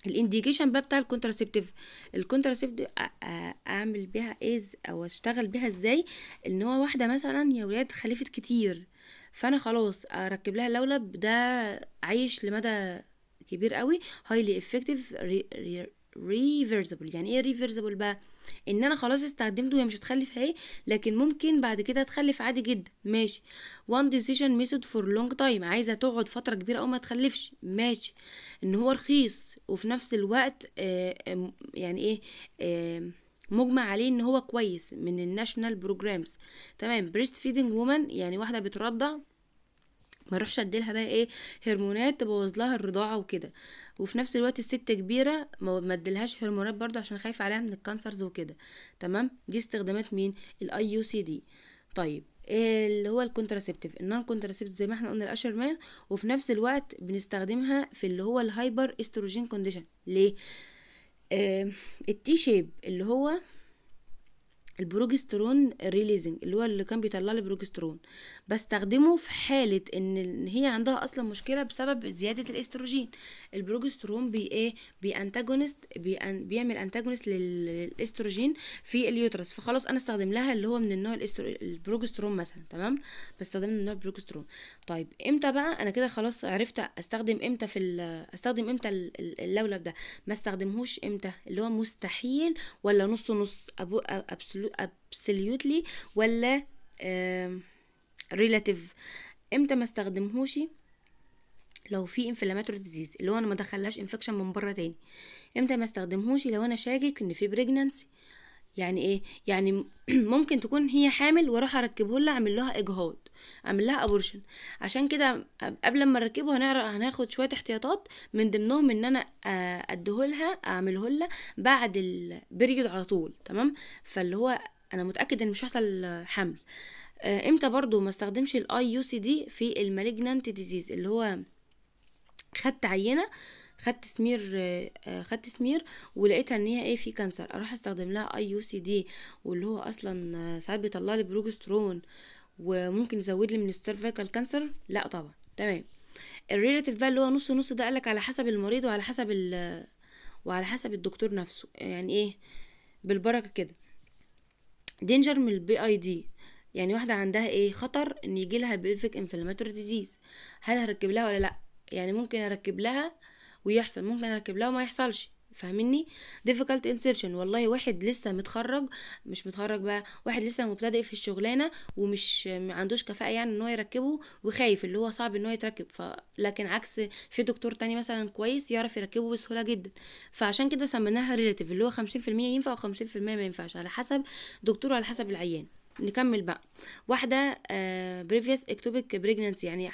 الانديكيشن بقى بتاع الكونتراسيبتيف الكونتراسيبتيف اعمل بيها ايز او اشتغل بيها ازاي ان هو واحده مثلا يا ولاد خلفت كتير فانا خلاص اركب لها اللولب ده عايش لمدى كبير قوي هايلي افكتيف ريفرزبل يعني ايه ريفرزبل بقى ان انا خلاص استخدمته هي مش هتخلف اهي لكن ممكن بعد كده تخلف عادي جدا ماشي وان ديسيجن ميثود فور لونج تايم عايزه تقعد فتره كبيره او ما تخلفش ماشي ان هو رخيص وفي نفس الوقت آه، يعني ايه مجمع عليه ان هو كويس من الناشونال بروجرامز تمام بريست فيدنج وومن يعني واحده بترضع ما اروحش اديلها بقى ايه هرمونات تبوظ لها الرضاعه وكده وفي نفس الوقت الست كبيره ما اديلهاش هرمونات برضه عشان خايفه عليها من الكانسرز وكده تمام دي استخدامات مين الاي يو سي دي طيب اللي هو الكونتراسيبتيف النون كونتراسيبتيف زي ما احنا قلنا الاشرمان وفي نفس الوقت بنستخدمها في اللي هو الهايبر استروجين كونديشن ليه آه، التي شيب اللي هو البروجسترون ريليزنج اللي هو اللي كان بيطلع لي بروجسترون بستخدمه في حاله ان هي عندها اصلا مشكله بسبب زياده الاستروجين البروجسترون بي ايه بي أن بيعمل انتاجونست للاستروجين في اليوترس فخلاص انا استخدم لها اللي هو من النوع البروجسترون مثلا تمام بستخدم من النوع البروجسترون طيب امتى بقى انا كده خلاص عرفت استخدم امتى في استخدم امتى اللولب ده ما استخدمهوش امتى اللي هو مستحيل ولا نص نص ابو ابسولوت absolutely ولا relative امتى ما استخدمهوش لو في انفلاماتور ديزيز اللي هو انا ما دخلهاش انفكشن من بره تاني امتى ما استخدمهوش لو انا شاكك ان في بريجننسي يعني ايه يعني ممكن تكون هي حامل واروح اركبه لها اعمل لها اجهاض اعمل لها ابورشن عشان كده قبل ما نركبه هناخد شويه احتياطات من ضمنهم ان انا آه، اديهولها اعمله لها بعد البريود على طول تمام فاللي هو انا متاكد ان مش هيحصل حمل آه، امتى برضو ما استخدمش الاي يو سي دي في المالجننت ديزيز اللي هو خدت عينه خدت سمير آه، خدت سمير ولقيتها ان هي ايه في كانسر اروح استخدم لها اي يو سي دي واللي هو اصلا آه، ساعات بيطلع لي بروجسترون وممكن يزود لي من السيرفيكال كانسر لا طبعا تمام الريلاتيف بقى اللي هو نص نص ده قالك على حسب المريض وعلى حسب ال وعلى حسب الدكتور نفسه يعني ايه بالبركه كده دينجر من البي اي دي يعني واحده عندها ايه خطر ان يجي لها بيلفيك انفلاماتوري ديزيز هل هركب لها ولا لا يعني ممكن اركب لها ويحصل ممكن اركب لا وما يحصلش فاهمني difficult insertion والله واحد لسه متخرج مش متخرج بقى واحد لسه مبتدئ في الشغلانه ومش عندوش كفاءه يعني ان هو يركبه وخايف اللي هو صعب ان هو يتركب ف... لكن عكس في دكتور تاني مثلا كويس يعرف يركبه بسهوله جدا فعشان كده سميناها relative اللي هو 50% ينفع و50% ما ينفعش على حسب دكتور وعلى حسب العيان نكمل بقى واحدة بريفيس اكتوبيك بريجننسي يعني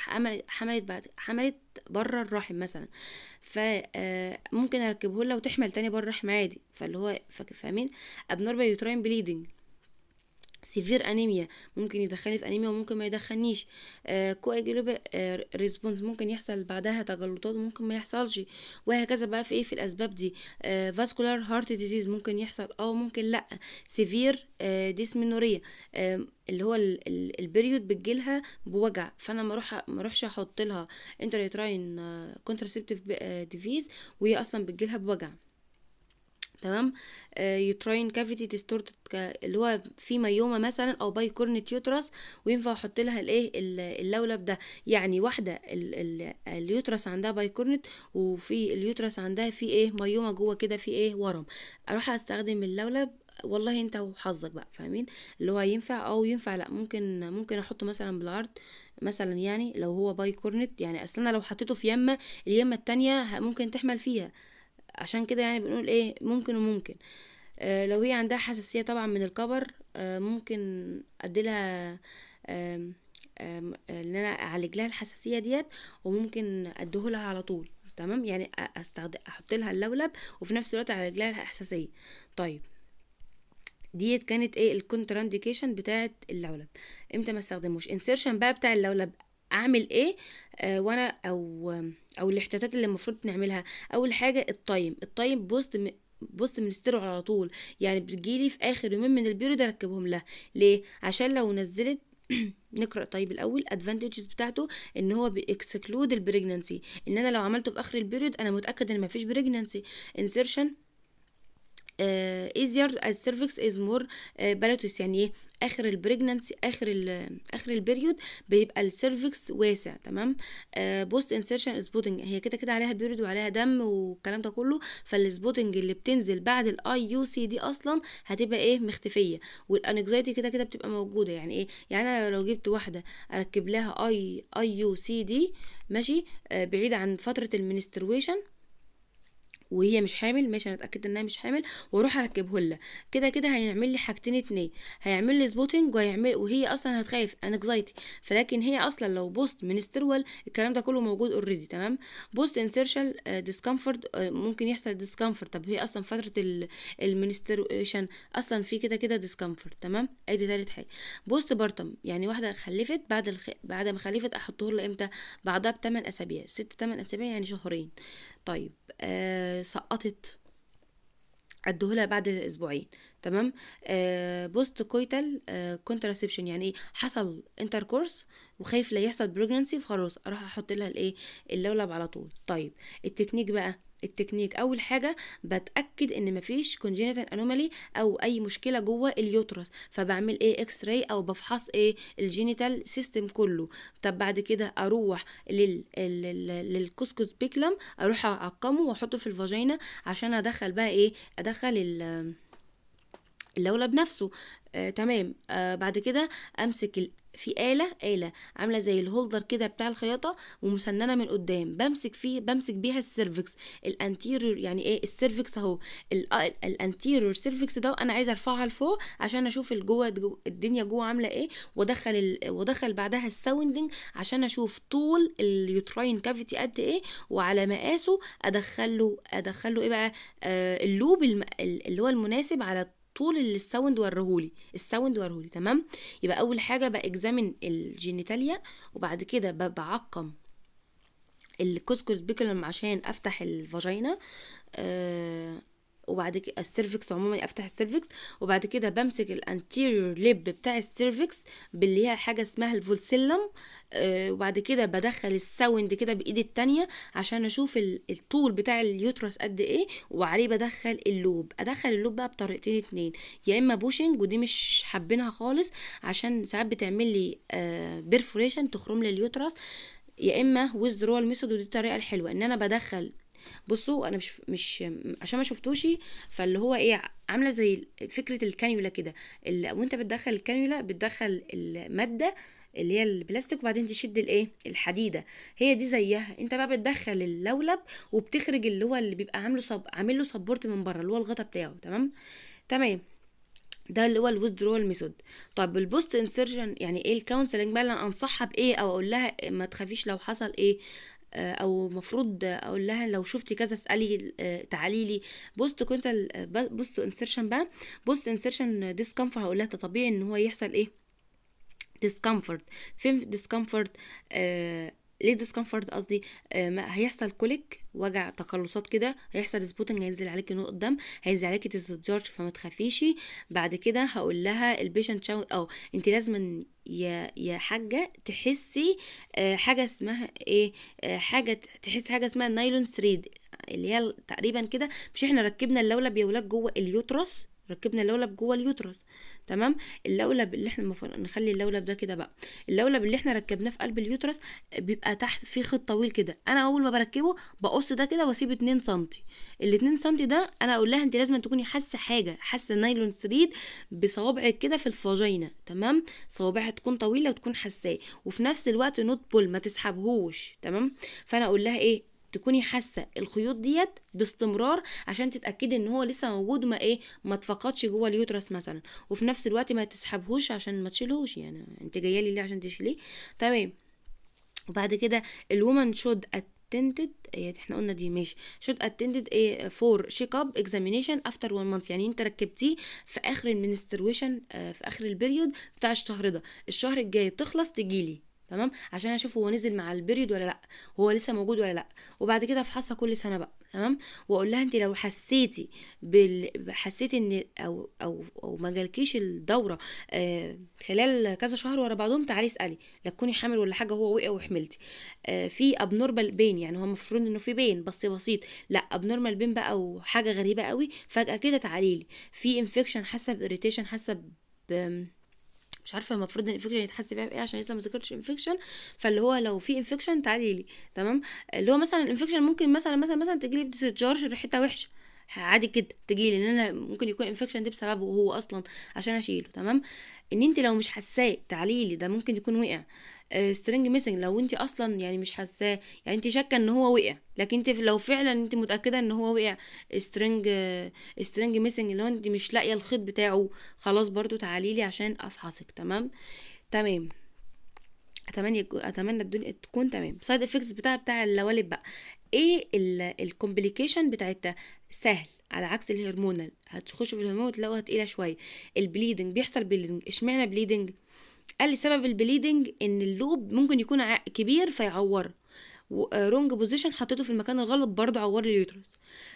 حملت بعد حملت بره الرحم مثلا فممكن آه، اركبه لها وتحمل تاني بره الرحم عادي فاللي هو فاهمين ابنورمال يوتراين بليدنج سيفير انيميا ممكن يدخلني في انيميا وممكن ما يدخلنيش آه كواجلوب ريسبونس آه، ممكن يحصل بعدها تجلطات ممكن ما يحصلش وهكذا بقى في ايه في الاسباب دي فاسكولار هارت ديزيز ممكن يحصل او ممكن لا سيفير ديسمينوريا ديسمنوريا اللي هو البريود بتجيلها بوجع فانا ما اروح ما اروحش احط لها انتريتراين كونتراسبتيف ديفيز وهي اصلا بتجيلها بوجع تمام يوتراين كافيتي ديستورتد اللي هو في ميومة مثلا او باي كورنت يوترس وينفع احط لها الايه اللولب ده يعني واحدة اليوترس عندها باي كورنت وفي اليوترس عندها في ايه ميومة جوه كده في ايه ورم اروح استخدم اللولب والله انت وحظك بقى فاهمين اللي هو ينفع او ينفع لا ممكن ممكن احطه مثلا بالعرض مثلا يعني لو هو باي كورنت يعني اصل انا لو حطيته في يمه اليمه التانية ممكن تحمل فيها عشان كده يعني بنقول ايه ممكن وممكن آه، لو هي عندها حساسية طبعا من الكبر آه، ممكن اديلها ان انا اعالج لها الحساسيه ديت وممكن اديهولها على طول تمام يعني استخدم احط لها اللولب وفي نفس الوقت اعالج لها الحساسيه طيب ديت كانت ايه انديكيشن بتاعه اللولب امتى ما استخدموش انسيرشن بقى بتاع اللولب اعمل ايه آه وانا او آه او الاحتياطات اللي المفروض نعملها اول حاجه الطايم الطايم بوست م... بص بنستره على طول يعني بتجيلي في اخر يومين من البيرود اركبهم لها ليه عشان لو نزلت نقرا طيب الاول ادفانتجز بتاعته ان هو بيكسكلود البريجننسي ان انا لو عملته في اخر البيريود انا متاكد ان مفيش بريجننسي انسيرشن ايزير السيرفكس از مور بلاتوس يعني ايه اخر البريجننسي اخر اخر البريود بيبقى السيرفكس واسع تمام بوست انسرشن سبوتنج هي كده كده عليها بيريود وعليها دم والكلام ده كله فالسبوتنج اللي بتنزل بعد الاي يو سي دي اصلا هتبقى ايه مختفيه والانكزايتي كده كده بتبقى موجوده يعني ايه يعني انا لو جبت واحده اركب لها اي اي يو سي دي ماشي آه، بعيد عن فتره المنسترويشن وهي مش حامل ماشي انا اتاكدت انها مش حامل واروح اركبه لها كده كده هيعمل لي حاجتين اتنين هيعمل لي سبوتنج وهيعمل وهي اصلا هتخاف انكزايتي فلكن هي اصلا لو بوست منسترول الكلام ده كله موجود اوريدي تمام بوست انسيرشال ديسكمفورت ممكن يحصل ديسكمفورت طب هي اصلا فتره المنستريشن اصلا في كده كده ديسكمفورت تمام ادي تالت حاجه بوست بارتم يعني واحده خلفت بعد الخ... بعد ما خلفت احطه لها امتى بعدها بتمن اسابيع ست تمن اسابيع يعني شهرين طيب آه سقطت عدهولها بعد اسبوعين تمام آه بوست كويتال آه كونتراسبشن يعني ايه حصل انتركورس وخايف لا يحصل بريجنسي فخلاص اروح احط لها الايه اللولب على طول طيب التكنيك بقى التكنيك اول حاجه بتاكد ان مفيش كونجينيتال انومالي او اي مشكله جوه اليوترس فبعمل ايه اكس راي او بفحص ايه الجينيتال سيستم كله طب بعد كده اروح لل... للكسكس بيكلم اروح اعقمه واحطه في الفاجينا عشان ادخل بقى ايه ادخل ال... اللولب نفسه آه، تمام آه، بعد كده امسك في آلة آلة عاملة زي الهولدر كده بتاع الخياطة ومسننة من قدام بمسك فيه بمسك بيها السيرفكس الانتيريور يعني ايه السيرفكس اهو آه، الانتيريور سيرفكس ده انا عايزة ارفعها لفوق عشان اشوف الجوه الدنيا جوه عاملة ايه وادخل ال... وادخل بعدها الساوندنج عشان اشوف طول اليوتراين كافيتي قد ايه وعلى مقاسه ادخله ادخله ايه بقى آه اللوب الم... اللي هو المناسب على طول اللي الساوند ورهولي الساوند ورهولي تمام يبقى اول حاجه باكزامين الجينيتاليا وبعد كده بعقم الكسكس بيكلم عشان افتح الفاجينا آه وبعد كده السيرفكس عموما افتح السيرفكس وبعد كده بمسك الانتيريور ليب بتاع السيرفكس باللي هي حاجه اسمها الفولسيلم آه، وبعد كده بدخل الساوند كده بايدي التانية عشان اشوف الطول بتاع اليوترس قد ايه وعليه بدخل اللوب ادخل اللوب بقى بطريقتين اتنين يا اما بوشنج ودي مش حابينها خالص عشان ساعات بتعمل لي بيرفوريشن آه، تخرم لي اليوترس يا اما ويزدرول ميثود ودي الطريقه الحلوه ان انا بدخل بصوا انا مش مش عشان ما شفتوش فاللي هو ايه عامله زي فكره الكانيولا كده وانت بتدخل الكانيولا بتدخل الماده اللي هي البلاستيك وبعدين تشد الايه الحديده هي دي زيها انت بقى بتدخل اللولب وبتخرج اللي هو اللي بيبقى عامله صب... عامل له سبورت من بره اللي هو الغطا بتاعه تمام تمام ده اللي هو الويزدرول ميثود طب البوست انسرجن يعني ايه الكونسلنج بقى اللي انا انصحها بايه او اقول لها ما تخافيش لو حصل ايه آه، او مفروض اقول لها لو شفتي كذا اسالي آه، تعالي لي بوست كونتال آه، بوست انسرشن بقى بوست انسرشن ديسكمفورت هقول لها طبيعي ان هو يحصل ايه ديسكمفورت فين ديسكمفورت آه ليه ديسكمفورت قصدي آه، هيحصل كوليك وجع تقلصات كده هيحصل سبوتنج هينزل عليكي نقط دم هينزل عليكي تستجارج فما تخافيشي بعد كده هقول لها البيشنت شاو او انت لازم يا يا حاجه تحسي آه، حاجه اسمها ايه آه، حاجه تحسي حاجه اسمها نايلون ثريد اللي هي تقريبا كده مش احنا ركبنا اللولب يا ولاد جوه اليوترس ركبنا اللولب جوه اليوترس تمام اللولب اللي احنا المفروض نخلي اللولب ده كده بقى اللولب اللي احنا ركبناه في قلب اليوترس بيبقى تحت في خيط طويل كده انا اول ما بركبه بقص ده كده واسيب 2 سم ال 2 سم ده انا اقول لها انت لازم تكوني حاسه حاجه حاسه نايلون سريد بصوابعك كده في الفاجينا تمام صوابعها تكون طويله وتكون حساه وفي نفس الوقت نوت بول ما تسحبهوش تمام فانا اقول لها ايه تكوني حاسه الخيوط ديت باستمرار عشان تتاكدي ان هو لسه موجود ما ايه ما اتفقدش جوه اليوترس مثلا وفي نفس الوقت ما تسحبهوش عشان ما تشيلهوش يعني انت جايه لي ليه عشان تشيليه تمام وبعد كده الومن شود ايه احنا قلنا دي ماشي شود اتنتد ايه فور شيك اب اكزامينشن افتر وان مانث يعني انت ركبتيه في اخر المنسترويشن آه، في اخر البريود بتاع الشهر ده الشهر الجاي تخلص تجيلي تمام عشان اشوف هو نزل مع البريد ولا لا هو لسه موجود ولا لا وبعد كده افحصها كل سنه بقى تمام واقول لها انت لو حسيتي بال... حسيتي ان او او او ما جالكيش الدوره آه خلال كذا شهر ورا بعضهم تعالي اسالي لا تكوني حامل ولا حاجه هو وقع وحملتي آه في ابنورمال بين يعني هو المفروض انه في بين بس بسيط لا ابنورمال بين بقى وحاجه غريبه قوي فجاه كده تعالي لي في انفكشن حاسه باريتيشن حاسه ب مش عارفه المفروض الانفكشن يتحس بيها بايه عشان لسه ما ذكرتش انفكشن فاللي هو لو في انفكشن تعالي لي تمام اللي هو مثلا الانفكشن ممكن مثلا مثلا مثلا تجيلي بديسجارج ريحتها وحشه عادي جدا تجيلي ان انا ممكن يكون انفكشن ده بسببه هو اصلا عشان اشيله تمام ان انت لو مش حساه تعليلي ده ممكن يكون وقع سترينج آه، ميسنج لو انت اصلا يعني مش حاساه يعني انت شاكه ان هو وقع لكن انت لو فعلا انت متاكده ان هو وقع سترينج سترينج ميسنج اللي هو انت مش لاقيه الخيط بتاعه خلاص برضو تعالي لي عشان افحصك تمام تمام اتمنى اتمنى الدنيا تكون تمام سايد افكتس بتاع بتاع اللوالب بقى ايه الكومبليكيشن بتاعتها سهل على عكس الهرمونال هتخش في الهرمون وتلاقوها تقيله شويه البليدنج بيحصل بليدنج اشمعنى بليدنج قال لي سبب البليدنج ان اللوب ممكن يكون كبير فيعوره ورونج بوزيشن آه، حطيته في المكان الغلط برضه عور لي اليوترس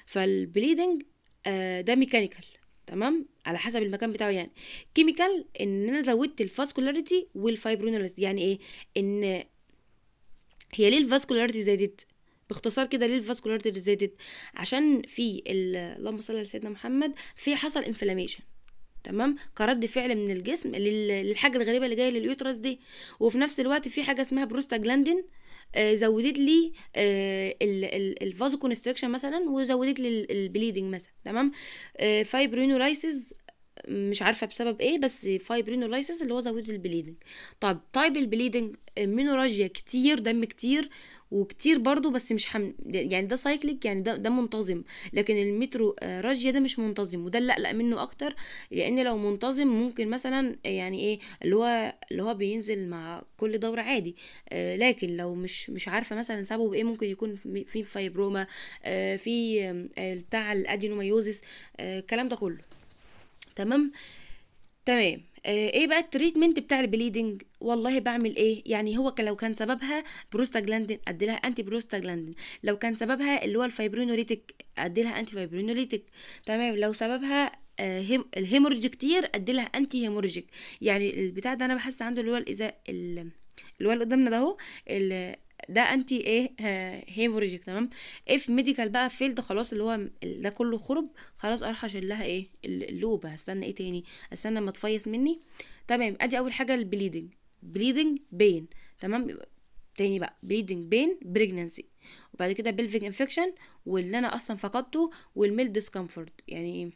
فالبليدنج آه، ده ميكانيكال تمام على حسب المكان بتاعه يعني كيميكال ان انا زودت الفاسكولاريتي والفايبرونولز يعني ايه ان هي ليه الفاسكولاريتي زادت باختصار كده ليه الفاسكولاريتي زادت عشان في اللهم صل على سيدنا محمد في حصل انفلاميشن تمام كرد فعل من الجسم للحاجه الغريبه اللي جايه لليوترس دي وفي نفس الوقت في حاجه اسمها بروستاجلاندين آه، زودت لي آه، الفازو كونستريكشن مثلا وزودت لي البليدنج مثلا تمام آه، فايبرينولايسز مش عارفه بسبب ايه بس فايبرينولايسيس اللي هو زود البليدنج طب تايب البليدنج مينوراجيا كتير دم كتير وكتير برضو بس مش حم... يعني ده سايكليك يعني ده ده منتظم لكن المترو راجيا ده مش منتظم وده اللي لا منه اكتر لان لو منتظم ممكن مثلا آه، يعني ايه اللي هو اللي هو بينزل مع كل دوره عادي آه لكن لو مش مش عارفه مثلا سببه ايه ممكن يكون في فايبروما آه في آه بتاع الادينوميوزس آه، الكلام ده كله تمام تمام آه، ايه بقى التريتمنت بتاع البليدنج والله بعمل ايه يعني هو لو كان سببها بروستاجلاندين اديلها انتي بروستاجلاندين لو كان سببها اللي هو الفايبرينوليتيك اديلها انتي فايبرينوليتيك تمام لو سببها آه الهيمورج كتير اديلها انتي هيمورجيك يعني البتاع ده انا بحس عنده اللي هو الازاء اللي هو اللي قدامنا ده اهو ده انتي ايه هيموريجيك تمام اف ميديكال بقى فيلد خلاص اللي هو ده كله خرب خلاص اروح اشيل لها ايه اللوبه هستنى ايه تاني استنى ما تفيص مني تمام ادي اول حاجه البليدنج بليدنج بين تمام تاني بقى بليدنج بين بريجننسي وبعد كده بلفيك انفكشن واللي انا اصلا فقدته والميل ديسكمفورت يعني ايه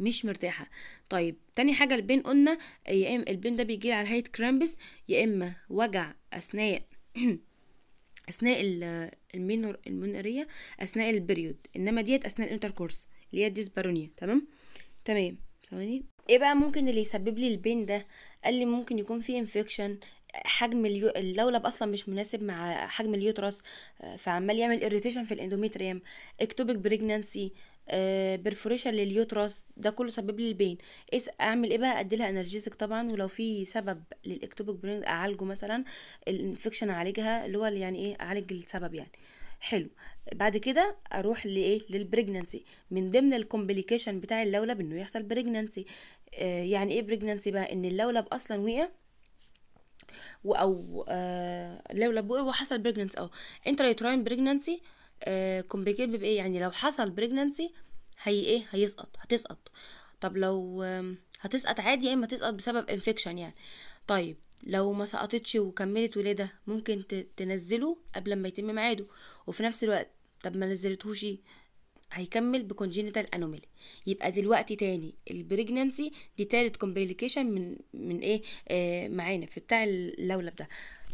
مش مرتاحة طيب تاني حاجة البين قلنا يا اما البين ده بيجي على هيئة كرامبس يا اما وجع اثناء اثناء المينور المنقريه اثناء البريود انما ديت اثناء الانتركورس اللي هي الديسبارونيا تمام تمام ثواني ايه بقى ممكن اللي يسبب لي البين ده قال لي ممكن يكون في انفكشن حجم اليو... اللولب اصلا مش مناسب مع حجم اليوترس فعمال يعمل اريتيشن في الاندوميتريوم اكتوبك بريجنانسي برفوريشن آه، لليوترس ده كله سبب لي البين اس اعمل ايه بقى اديلها انرجيزك طبعا ولو في سبب للاكتوبك برين اعالجه مثلا الانفكشن اعالجها اللي هو يعني ايه اعالج السبب يعني حلو بعد كده اروح لايه للبريجننسي من ضمن الكومبليكيشن بتاع اللولب انه يحصل بريجننسي آه يعني ايه بريجننسي بقى ان اللولب اصلا وقع او آه لولب وقع وحصل بريجنانسي اه انترا يوتراين بريجنانسي كومبليكيت آه، بيبقى ايه يعني لو حصل بريجننسي هي ايه هيسقط هتسقط طب لو هتسقط عادي يا اما تسقط بسبب انفكشن يعني طيب لو ما سقطتش وكملت ولاده ممكن تنزله قبل ما يتم ميعاده وفي نفس الوقت طب ما نزلتهوش إيه؟ هيكمل بكونجينيتال انوميلي يبقى دلوقتي تاني البريجنانسي دي تالت كومبليكيشن من من ايه آه معانا في بتاع اللولب ده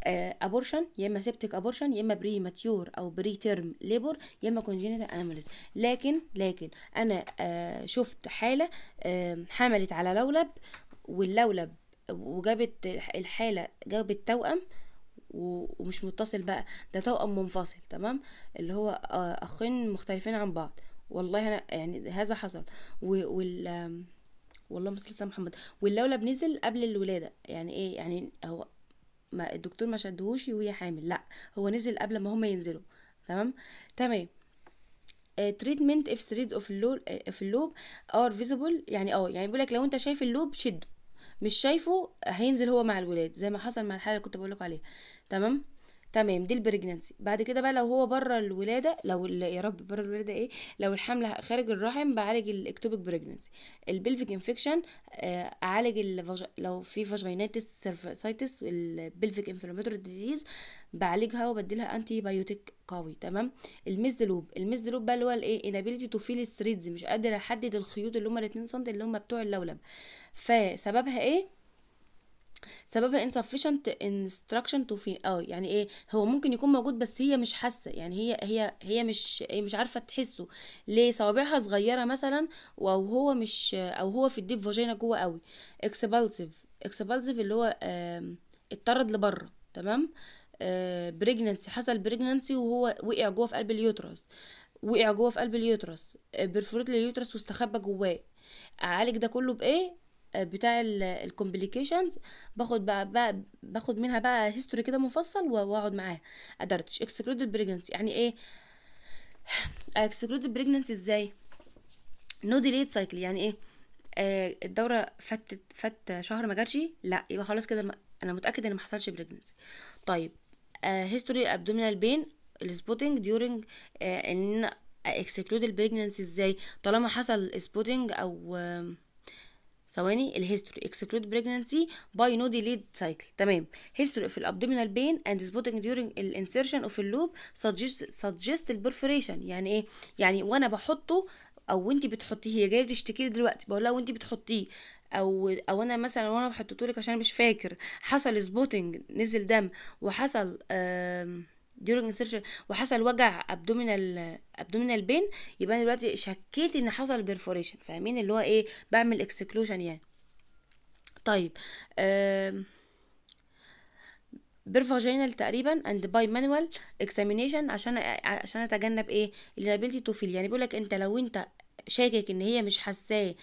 آه ابورشن يا اما سيبتك ابورشن يا اما بري ماتيور او بري تيرم ليبر يا اما كونجينيتال انوميليز لكن لكن انا آه شفت حاله آه حملت على لولب واللولب وجابت الحاله جابت توأم ومش متصل بقى ده توأم منفصل تمام اللي هو آه، اخين مختلفين عن بعض والله انا يعني هذا حصل و... وال والله مسكت محمد واللولب نزل قبل الولاده يعني ايه يعني هو ما الدكتور ما شدهوش وهي حامل لا هو نزل قبل ما هما ينزلوا تمام تمام تريتمنت اف ثريدز اوف اللوب اوف اللوب ار فيزبل يعني اه يعني بيقول لك لو انت شايف اللوب شده مش شايفه هينزل هو مع الولاد زي ما حصل مع الحاله اللي كنت بقول لك عليها تمام تمام دي البريجنسي بعد كده بقى لو هو بره الولاده لو يا رب بره الولاده ايه لو الحمل خارج الرحم بعالج الاكتوبك بريجنسي البلفيك انفكشن اعالج الفج... لو في فاجينيتس سيرفايتس البلفيك انفلاماتوري ديزيز بعالجها وبديلها انتي بايوتيك قوي تمام الميز لوب الميز لوب بقى اللي هو الايه انابيلتي تو فيل ستريدز مش قادر احدد الخيوط اللي هم الاتنين سم اللي هم بتوع اللولب فسببها ايه سببها insufficient instruction to feel اه يعني ايه هو ممكن يكون موجود بس هي مش حاسه يعني هي هي هي مش هي مش عارفه تحسه ليه صوابعها صغيره مثلا او هو مش او هو في الديب فاجينا جوه قوي expulsive expulsive اللي هو اتطرد لبره تمام بريجننسي آه، حصل بريجننسي وهو وقع جوه في قلب اليوترس وقع جوه في قلب اليوترس بيرفورت آه، لليوترس واستخبى جواه اعالج ده كله بايه آه، بتاع الكومبليكيشنز باخد بقى, بقى باخد منها بقى هيستوري كده مفصل واقعد معاها ادردش اكسكلود بريجنسي يعني ايه اكسكلود آه، بريجنسي ازاي نو ديليت سايكل يعني ايه آه، الدوره فاتت فات شهر ما جاتش لا يبقى خلاص كده انا متاكده ان ما حصلش بريجنسي طيب هيستوري ابدومينال بين السبوتنج ديورنج ان اكسكلود البريجنسي ازاي طالما حصل سبوتنج او آه ثواني الهيستوري اكسكلود بريجننسي باي نو ديليد سايكل تمام هيستوري في الابدومينال بين اند سبوتنج ديورنج الانسيرشن اوف اللوب سجست البرفوريشن يعني ايه يعني وانا بحطه او انت بتحطيه هي جايه تشتكي لي دلوقتي بقول لها وانت بتحطيه او او انا مثلا وانا بحطه لك عشان مش فاكر حصل سبوتنج نزل دم وحصل آه during insertion وحصل وجع ابدومينال ابدومينال بين يبقى انا دلوقتي شكيت ان حصل بيرفوريشن فاهمين اللي هو ايه بعمل اكسكلوجن يعني طيب بيرفاجينال تقريبا اند باي مانوال اكزامينيشن عشان عشان اتجنب ايه اللابيلتي تو فيل يعني بيقول لك انت لو انت شاكك ان هي مش حساه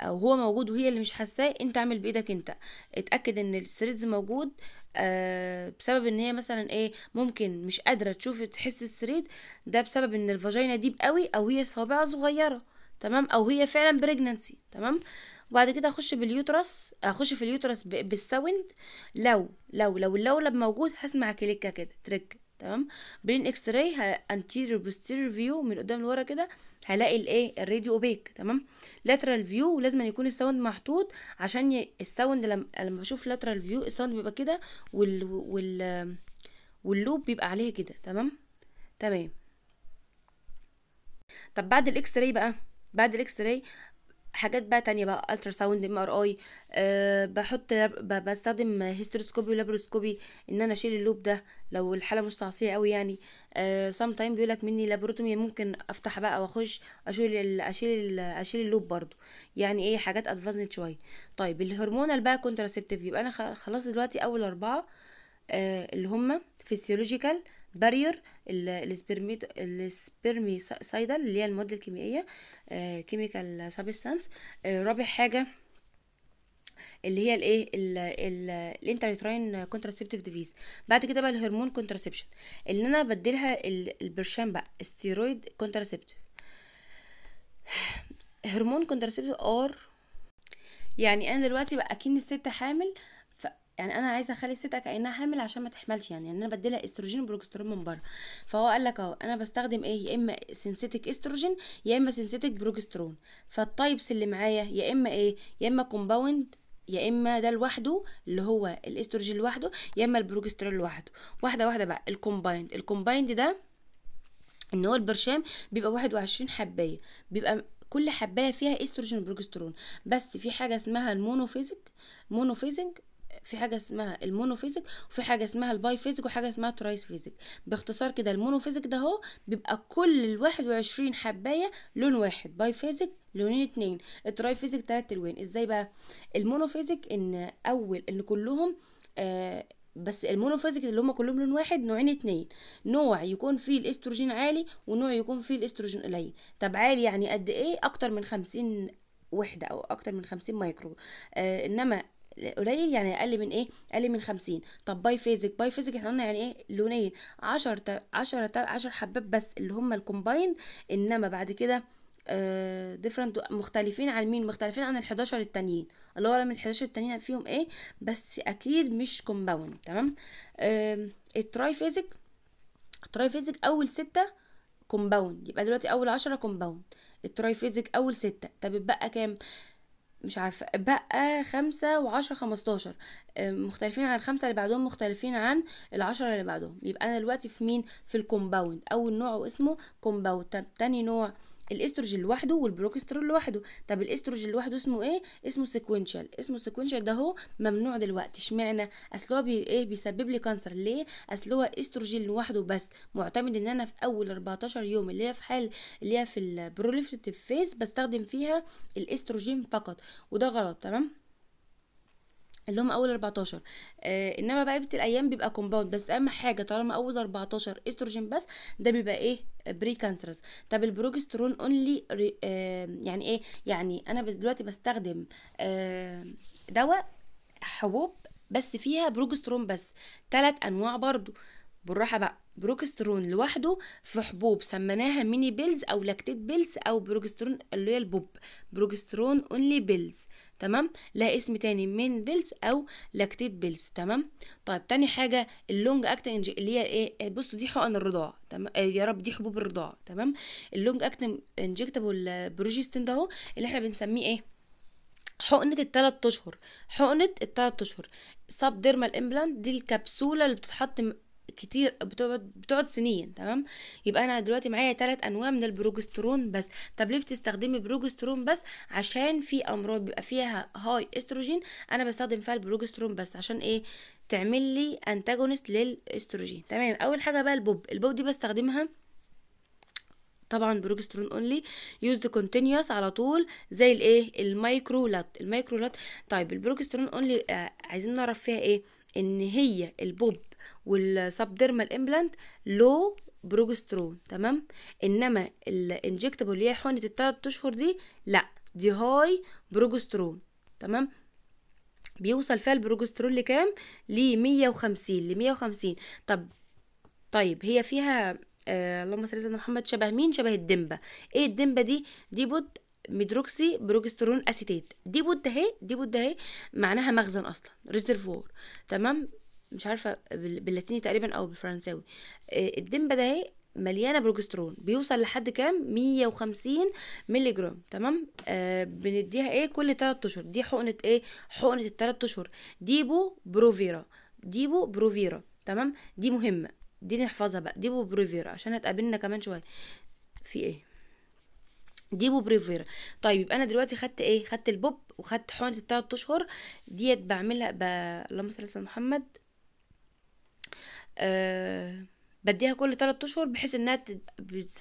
او هو موجود وهي اللي مش حساه انت اعمل بايدك انت اتاكد ان الثريدز موجود آه، بسبب ان هي مثلا ايه ممكن مش قادره تشوف تحس السريد ده بسبب ان الفاجينا ديب قوي او هي صابعه صغيره تمام او هي فعلا بريجننسي تمام وبعد كده اخش باليوترس اخش في اليوترس بالساوند لو لو لو اللولب موجود هسمع كليكه كده ترك تمام برين اكس راي انتيريور بوستيريور فيو من قدام لورا كده هلاقي الايه الراديو اوبيك تمام لاترال فيو لازم يكون الساوند محطوط عشان الساوند لما لما بشوف لاترال فيو الساوند بيبقى كده وال وال واللوب بيبقى عليه كده تمام تمام طب بعد الاكس راي بقى بعد الاكس راي حاجات بقى تانية بقى الترا ساوند ام ار اي بحط بستخدم هيستروسكوبي ولابروسكوبي ان انا اشيل اللوب ده لو الحاله مش تعصيه قوي يعني سام تايم تايم بيقولك مني لابروتومي ممكن افتح بقى واخش اشيل اشيل اشيل اللوب برضو يعني ايه حاجات ادفانسد شويه طيب الهرمونال بقى كونتراسبتيف يبقى انا خلاص دلوقتي اول اربعه أه اللي هما فيسيولوجيكال بارير السبرميسايدال اللي هي المواد الكيميائيه كيميكال آه، سابستانس آه، رابع حاجه اللي هي الايه الانتريتراين كونتراسبتيف ديفيز بعد كده بقى الهرمون كونتراسبشن اللي انا بديلها البرشام بقى ستيرويد كونتراسبتيف هرمون كونتراسبتيف ار يعني انا دلوقتي بقى اكن الست حامل يعني انا عايزه اخلي الست كانها حامل عشان ما تحملش يعني, يعني انا بديلها استروجين وبروجسترون من بره فهو قال لك اهو انا بستخدم ايه يا اما سينثيتك استروجين يا اما سينثيتك بروجسترون فالتايبس اللي معايا يا اما ايه يا اما كومباوند يا اما ده لوحده اللي هو الاستروجين لوحده يا اما البروجسترون لوحده واحده واحده بقى الكومبايند الكومبايند ده ان هو البرشام بيبقى 21 حبايه بيبقى كل حبايه فيها استروجين وبروجسترون بس في حاجه اسمها المونوفيزك مونوفيزنج في حاجه اسمها المونوفيزيك وفي حاجه اسمها الباي فيزيك وحاجه اسمها ترايس فيزيك باختصار كده المونوفيزيك ده هو بيبقى كل ال 21 حبايه لون واحد باي فيزيك لونين اتنين التراي فيزيك تلات الوان ازاي بقى المونوفيزيك ان اول ان كلهم آه بس المونوفيزيك اللي هم كلهم لون واحد نوعين اتنين نوع يكون فيه الاستروجين عالي ونوع يكون فيه الاستروجين قليل طب عالي يعني قد ايه اكتر من خمسين وحده او اكتر من خمسين مايكرو آه انما قليل يعني اقل من ايه اقل من 50 طب باي فيزك باي فيزك احنا قلنا يعني ايه لونين 10 10 10 حبات بس اللي هم الكومبايند انما بعد كده ديفرنت آه، مختلفين عن مين مختلفين عن ال11 التانيين اللي الله من ال11 التانيين فيهم ايه بس اكيد مش كومباوند تمام التراي فيزيك التراي فيزيك اول ستة كومباوند يبقى دلوقتي اول عشرة كومباوند التراي فيزيك اول ستة طب اتبقى كام مش عارفة بقى خمسة وعشرة خمستاشر آه، مختلفين عن الخمسة اللي بعدهم مختلفين عن العشرة اللي بعدهم يبقى أنا دلوقتي في مين في الكومباوند أول نوع واسمه كومباوند طب تاني نوع الاستروجين لوحده والبروكسترول لوحده طب الاستروجين لوحده اسمه ايه اسمه سيكوينشال اسمه سيكوينشال ده هو ممنوع دلوقتي اشمعنى اصل هو بي ايه بيسبب لي كانسر ليه اصل هو استروجين لوحده بس معتمد ان انا في اول 14 يوم اللي هي في حال اللي هي في البروليفريتيف فيز بستخدم فيها الاستروجين فقط وده غلط تمام اللي هم اول 14 آه انما بقى بقيه الايام بيبقى كومباوند بس اهم حاجه طالما اول 14 استروجين بس ده بيبقى ايه بري كانسرز طب البروجسترون اونلي آه يعني ايه يعني انا دلوقتي بستخدم آه دواء حبوب بس فيها بروجسترون بس ثلاث انواع برضو بالراحه بقى بروكسترون لوحده في حبوب سميناها ميني بيلز او لاكتيت بيلز او بروجسترون اللي هي البوب بروجسترون اونلي بيلز تمام لها اسم تاني مين بيلز او لاكتيت بيلز تمام طيب تاني حاجه اللونج اكتنج اللي هي ايه بصوا دي حقن الرضاعه تمام آه، يا رب دي حبوب الرضاعه تمام اللونج اكتنج انجكتابل بروجستين ده اهو اللي احنا بنسميه ايه حقنة التلات أشهر حقنة التلات أشهر سب ديرمال امبلانت دي الكبسولة اللي بتتحط كتير بتقعد بتقعد سنين تمام يبقى انا دلوقتي معايا ثلاث انواع من البروجسترون بس طب ليه بتستخدمي بروجسترون بس عشان في امراض بيبقى فيها هاي استروجين انا بستخدم فيها البروجسترون بس عشان ايه تعمل لي انتاجونست للاستروجين تمام اول حاجه بقى البوب البوب دي بستخدمها طبعا بروجسترون اونلي يوزد كونتينيوس على طول زي الايه المايكرولات المايكرولات طيب البروجسترون اونلي آه، عايزين نعرف فيها ايه ان هي البوب والسبديرمال امبلانت لو بروجسترون تمام انما الانجكتبل اللي هي حقنه الثلاث اشهر دي لا دي هاي بروجسترون تمام بيوصل فيها البروجسترون لكام ل 150 ل 150 طب طيب هي فيها آه اللهم صل على سيدنا محمد شبه مين شبه الدمبه ايه الدمبه دي دي بود ميدروكسي بروجسترون اسيتيت دي بود اهي دي بود اهي معناها مخزن اصلا ريزرفوار تمام مش عارفه باللاتيني تقريبا او بالفرنساوي آه، الدمبه ده اهي مليانه بروجسترون بيوصل لحد كام 150 ملي جرام تمام آه بنديها ايه كل 3 اشهر دي حقنه ايه حقنه الثلاث اشهر ديبو بروفيرا ديبو بروفيرا تمام دي مهمه دي نحفظها بقى ديبو بروفيرا عشان هتقابلنا كمان شويه في ايه ديبو بريفيرا طيب يبقى انا دلوقتي خدت ايه خدت البوب وخدت حقنه الثلاث اشهر ديت بعملها ب... اللهم صل على محمد آه، بديها كل 3 اشهر بحيث انها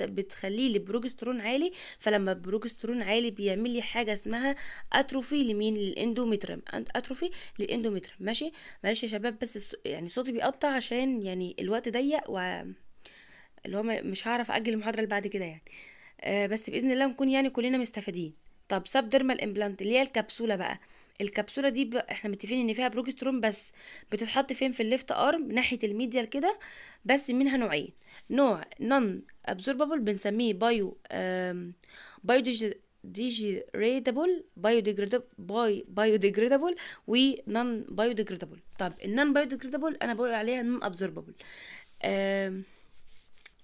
بتخلي لي بروجسترون عالي فلما البروجسترون عالي بيعمل لي حاجه اسمها اتروفي لمين للاندومترم اتروفي للاندومترم ماشي معلش يا شباب بس يعني صوتي بيقطع عشان يعني الوقت ضيق و اللي هو مش هعرف اجل المحاضره اللي بعد كده يعني آه بس باذن الله نكون يعني كلنا مستفيدين طب سب ديرمال امبلانت اللي هي الكبسوله بقى الكبسوله دي احنا متفقين ان فيها بروجسترون بس بتتحط فين في الليفت ارم ناحيه الميديال كده بس منها نوعين نوع نون ابزوربابل بنسميه بايو بايو ديجريدابل بايو ديجريدابل باي... بايو ديجريدابل ونون بايو ديجريدابل طب النون بايو ديجريدابل انا بقول عليها نون ابزوربابل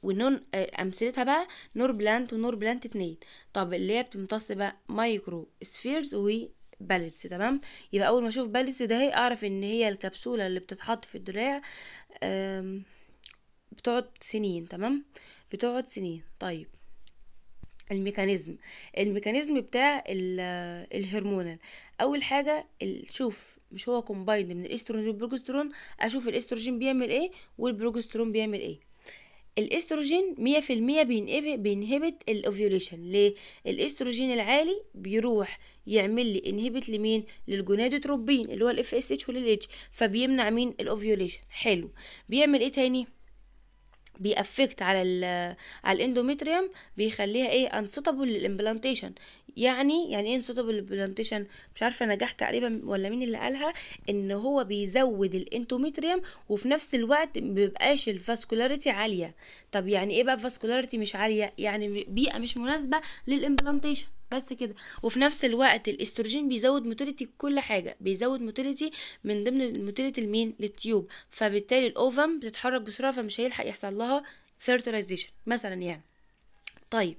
ونون امثلتها بقى نور بلانت ونور بلانت اتنين طب اللي هي بتمتص بقى مايكرو سفيرز و باليتس تمام يبقى اول ما اشوف باليتس دهي اعرف ان هي الكبسوله اللي بتتحط في الدراع بتقعد سنين تمام بتقعد سنين طيب الميكانيزم الميكانيزم بتاع الهرمونال اول حاجه شوف مش هو كومبايند من الاستروجين والبروجسترون اشوف الاستروجين بيعمل ايه والبروجسترون بيعمل ايه الاستروجين 100% بينهبت بينهبت الاوفيوليشن ليه الاستروجين العالي بيروح يعمل لي انهبت لمين للجونادوتروبين اللي هو الاف اس اتش والاليتش فبيمنع مين الاوفيوليشن حلو بيعمل ايه تاني بيأفكت على ال على الاندوميتريوم بيخليها ايه انسوتابل للامبلانتيشن يعني يعني ايه انسوتابل للامبلانتيشن مش عارفه نجاح تقريبا ولا مين اللي قالها ان هو بيزود الاندوميتريوم وفي نفس الوقت مبيبقاش الفاسكولاريتي عاليه طب يعني ايه بقى فاسكولاريتي مش عاليه يعني بيئه مش مناسبه للامبلانتيشن بس كده وفي نفس الوقت الاستروجين بيزود موتيليتي كل حاجه بيزود موتيليتي من ضمن موتيليتي المين للتيوب فبالتالي الاوفم بتتحرك بسرعه فمش هيلحق يحصل لها فيرتلايزيشن مثلا يعني طيب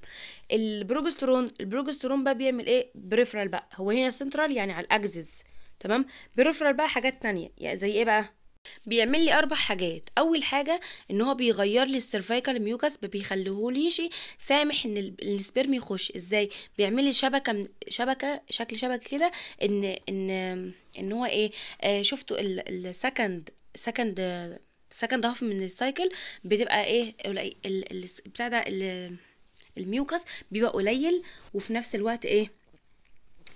البروجسترون البروجسترون بقى بيعمل ايه بريفرال بقى هو هنا سنترال يعني على الاكسس تمام بريفرال بقى حاجات تانية يعني زي ايه بقى بيعمل لي اربع حاجات اول حاجه ان هو بيغير لي السيرفايكال ميوكس ما بيخليهوليش سامح ان السبرم يخش ازاي بيعمل لي شبكه شبكه شكل شبكه كده ان ان ان هو ايه آه شفتوا السكند سكند سكند هاف من السايكل بتبقى ايه بتاع ده الميوكس بيبقى قليل وفي نفس الوقت ايه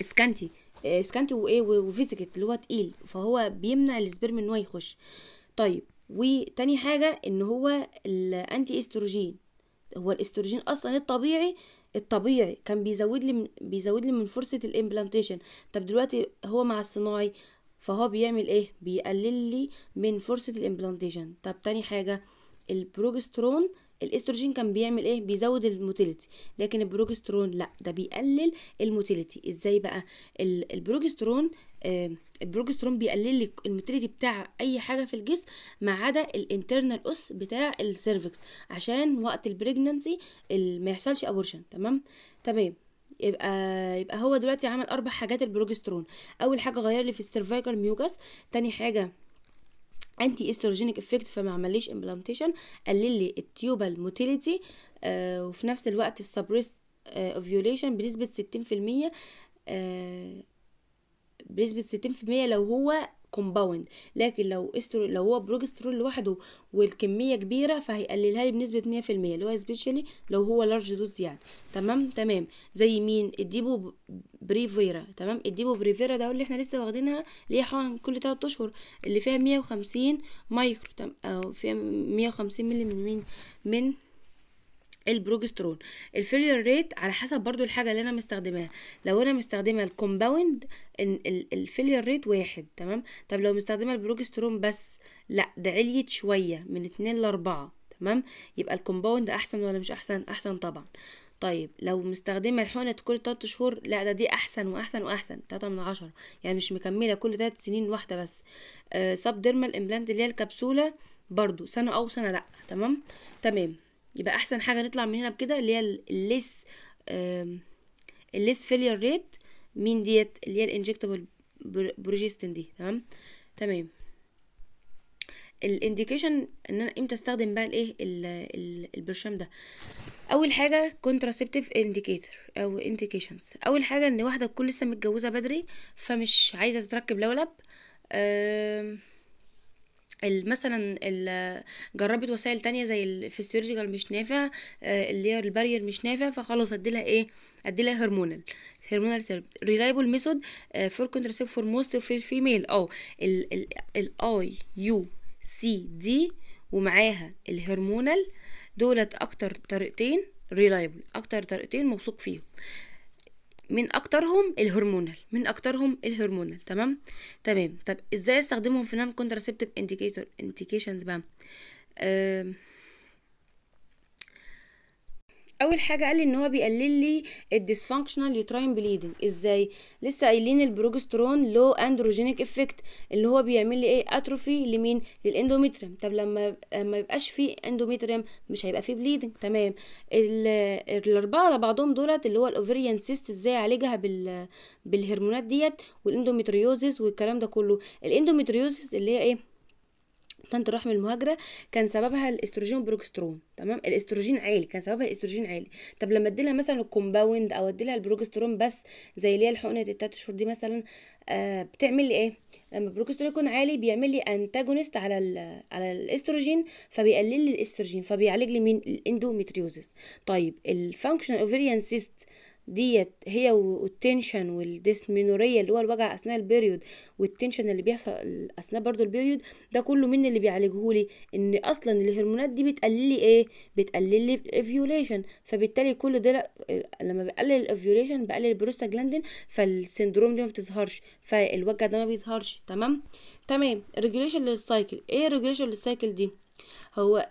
اسكانتي اسكانتي آه، وايه وفيزيكت اللي هو تقيل فهو بيمنع السبرم ان هو يخش طيب وتاني حاجه ان هو الانتي استروجين هو الاستروجين اصلا الطبيعي الطبيعي كان بيزود لي بيزود لي من فرصه الامبلانتيشن طب دلوقتي هو مع الصناعي فهو بيعمل ايه بيقلل لي من فرصه الامبلانتيشن طب تاني حاجه البروجسترون الاستروجين كان بيعمل ايه بيزود الموتيليتي لكن البروجسترون لا ده بيقلل الموتيليتي ازاي بقى البروجسترون آه البروجسترون بيقلل لك الموتيليتي بتاع اي حاجه في الجسم ما عدا الانترنال اس بتاع السيرفكس عشان وقت البريجننسي ما يحصلش ابورشن تمام تمام يبقى يبقى هو دلوقتي عمل اربع حاجات البروجسترون اول حاجه غير لي في السيرفايكال ميوكس تاني حاجه انتي استروجينيك افكت فما عمليش امبلانتيشن قلل لي التيوبال آه، موتيليتي وفي نفس الوقت السبريس اوفيوليشن آه، بنسبه 60% آه، بنسبه 60% لو هو كومباوند لكن لو استرو لو هو بروجسترول لوحده والكميه كبيره فهيقللها لي بنسبه 100% اللي هو سبيشالي لو هو لارج دوز يعني تمام تمام زي مين الديبو بريفيرا تمام الديبو بريفيرا ده اللي احنا لسه واخدينها ليه حوالي كل 3 اشهر اللي فيها 150 مايكرو تمام او فيها 150 ملي من مين من البروجسترون الفيلير ريت على حسب برضو الحاجه اللي انا مستخدماها لو انا مستخدمه الكومباوند الفيلير ريت واحد تمام طب لو مستخدمه البروجسترون بس لا ده عليت شويه من اتنين لاربعه تمام يبقى الكومباوند احسن ولا مش احسن احسن طبعا طيب لو مستخدمه الحقنه كل 3 شهور لا ده دي احسن واحسن واحسن 3 من 10 يعني مش مكمله كل 3 سنين واحده بس آه سب ديرمال امبلانت اللي هي الكبسوله برضو سنه او سنه لا تمام تمام يبقى احسن حاجه نطلع من هنا بكده اللي هي الليس الليس فيلير ريت مين ديت اللي هي الانجكتبل بروجستين دي تمام تمام الانديكيشن ان انا امتى استخدم بقى الايه البرشام ده اول حاجه كونتراسبتيف انديكيتور او انديكيشنز اول حاجه ان واحده تكون لسه متجوزه بدري فمش عايزه تتركب لولب أه مثلا جربت وسائل تانية زي الفيسيولوجيكال مش نافع آه، اللي هي البارير مش نافع فخلاص ادي لها ايه ادي لها هرمونال هرمونال ريلايبل ميثود فور كونتراسيف فور موست في الفيميل او الاي يو سي دي ومعاها الهرمونال دولت اكتر طريقتين ريلايبل اكتر طريقتين موثوق فيهم من اكترهم الهرمونال من اكترهم الهرمونال تمام تمام طب ازاي استخدمهم في نون كونتراسبتيف انديكيتور انديكيشنز بقى أه اول حاجه قال لي ان هو بيقلل لي الديسفانكشنال يوتراين بليدنج ازاي لسه قايلين البروجسترون لو اندروجينيك افكت اللي هو بيعمل لي ايه اتروفي لمين للاندوميتريم طب لما ما يبقاش فيه اندوميتريم مش هيبقى فيه بليدنج تمام الاربعه على بعضهم دولت اللي هو الاوفريان سيست ازاي اعالجها بال بالهرمونات ديت والاندوميتريوزيس والكلام ده كله الاندوميتريوزيس اللي هي ايه طنط الرحم المهاجره كان سببها الاستروجين بروجسترون تمام الاستروجين عالي كان سببها الاستروجين عالي طب لما اديلها مثلا الكومباوند او اديلها البروجسترون بس زي اللي هي الحقنه التلات شهور دي مثلا آه بتعمل لي ايه لما البروجسترون يكون عالي بيعمل لي انتاجونست على على الاستروجين فبيقلل لي الاستروجين فبيعالج لي مين الاندوميتريوزس طيب الفانكشنال اوفيريان سيست ديت هي والتنشن والديسمينوريا اللي هو الوجع اثناء البيريود والتنشن اللي بيحصل اثناء برضو البيريود ده كله من اللي بيعالجه لي ان اصلا الهرمونات دي بتقلل لي ايه بتقلل لي الافيوليشن فبالتالي كل ده لما بقلل الافيوليشن بقلل البروستاجلاندين فالسندروم دي ما بتظهرش فالوجع ده ما بيظهرش تمام تمام ريجوليشن للسايكل ايه ريجوليشن للسايكل دي هو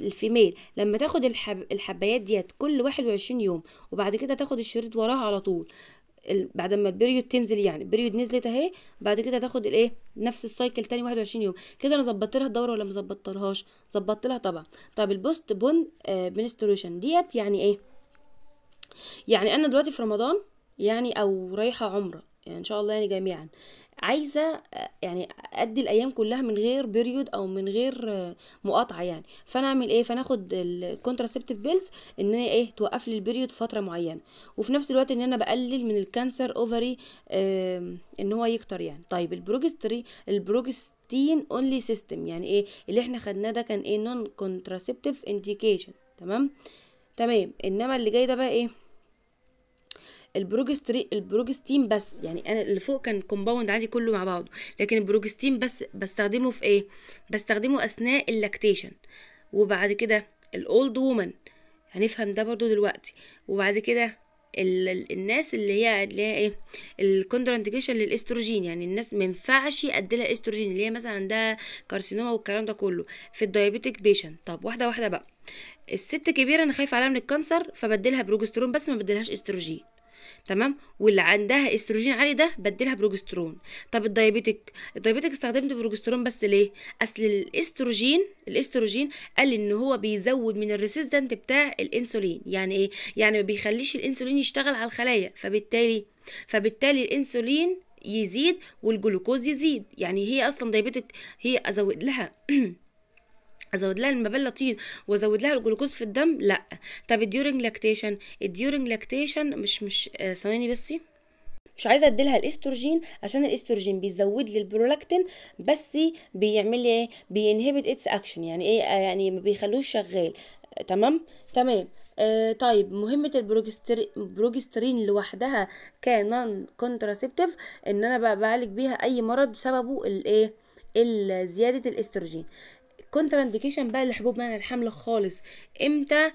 الفيميل لما تاخد الحب الحبايات ديت كل واحد وعشرين يوم وبعد كده تاخد الشريط وراها على طول بعد ما البريود تنزل يعني البريود نزلت اهي بعد كده تاخد الايه نفس السايكل تاني 21 يوم كده انا ظبطت لها الدوره ولا ما ظبطتلهاش ظبطت لها طبعا طب البوست بون منستريشن ديت يعني ايه يعني انا دلوقتي في رمضان يعني او رايحه عمره يعني ان شاء الله يعني جميعا عايزه يعني ادي الايام كلها من غير بيريود او من غير مقاطعه يعني فانا اعمل ايه فانا اخد الكونتراسبتيف بيلز ان انا ايه توقف لي البيريود فتره معينه وفي نفس الوقت ان انا بقلل من الكانسر اوفري ان هو يكتر يعني طيب البروجستري البروجستين اونلي سيستم يعني ايه اللي احنا خدناه ده كان ايه نون كونتراسبتيف انديكيشن تمام تمام انما اللي جاي ده بقى ايه البروجستري البروجستين بس يعني انا اللي فوق كان كومباوند عادي كله مع بعضه لكن البروجستين بس بستخدمه في ايه بستخدمه اثناء اللاكتيشن وبعد كده الاولد وومن هنفهم ده برضو دلوقتي وبعد كده الناس اللي هي اللي هي ايه الكونترانديكيشن للاستروجين يعني الناس ما ينفعش يدي استروجين اللي هي مثلا عندها كارسينوما والكلام ده كله في الدايابيتيك بيشن طب واحده واحده بقى الست كبيره انا خايفه عليها من الكانسر فبديلها بروجسترون بس ما بديلهاش استروجين تمام واللي عندها استروجين عالي ده بدلها بروجسترون طب الدايابيتك الدايابيتك استخدمت بروجسترون بس ليه اصل الاستروجين الاستروجين قال ان هو بيزود من الريسيستنت بتاع الانسولين يعني ايه يعني ما بيخليش الانسولين يشتغل على الخلايا فبالتالي فبالتالي الانسولين يزيد والجلوكوز يزيد يعني هي اصلا دايابيتك هي ازود لها ازود لها المبلة طين وازود لها الجلوكوز في الدم لا طب الديورنج لاكتيشن الديورنج لاكتيشن مش مش آه، ثواني آه بس مش عايزه اديلها الاستروجين عشان الاستروجين بيزود لي البرولاكتين بس بيعمل لي ايه بينهبت اتس اكشن يعني ايه آه، يعني ما بيخلوش شغال تمام تمام آه طيب مهمة البروجسترين لوحدها كنون كونتراسيبتيف ان انا بقى بعالج بيها اي مرض بسببه الايه زيادة الاستروجين كونترا اندكيشن بقى لحبوب منع الحمل خالص امتى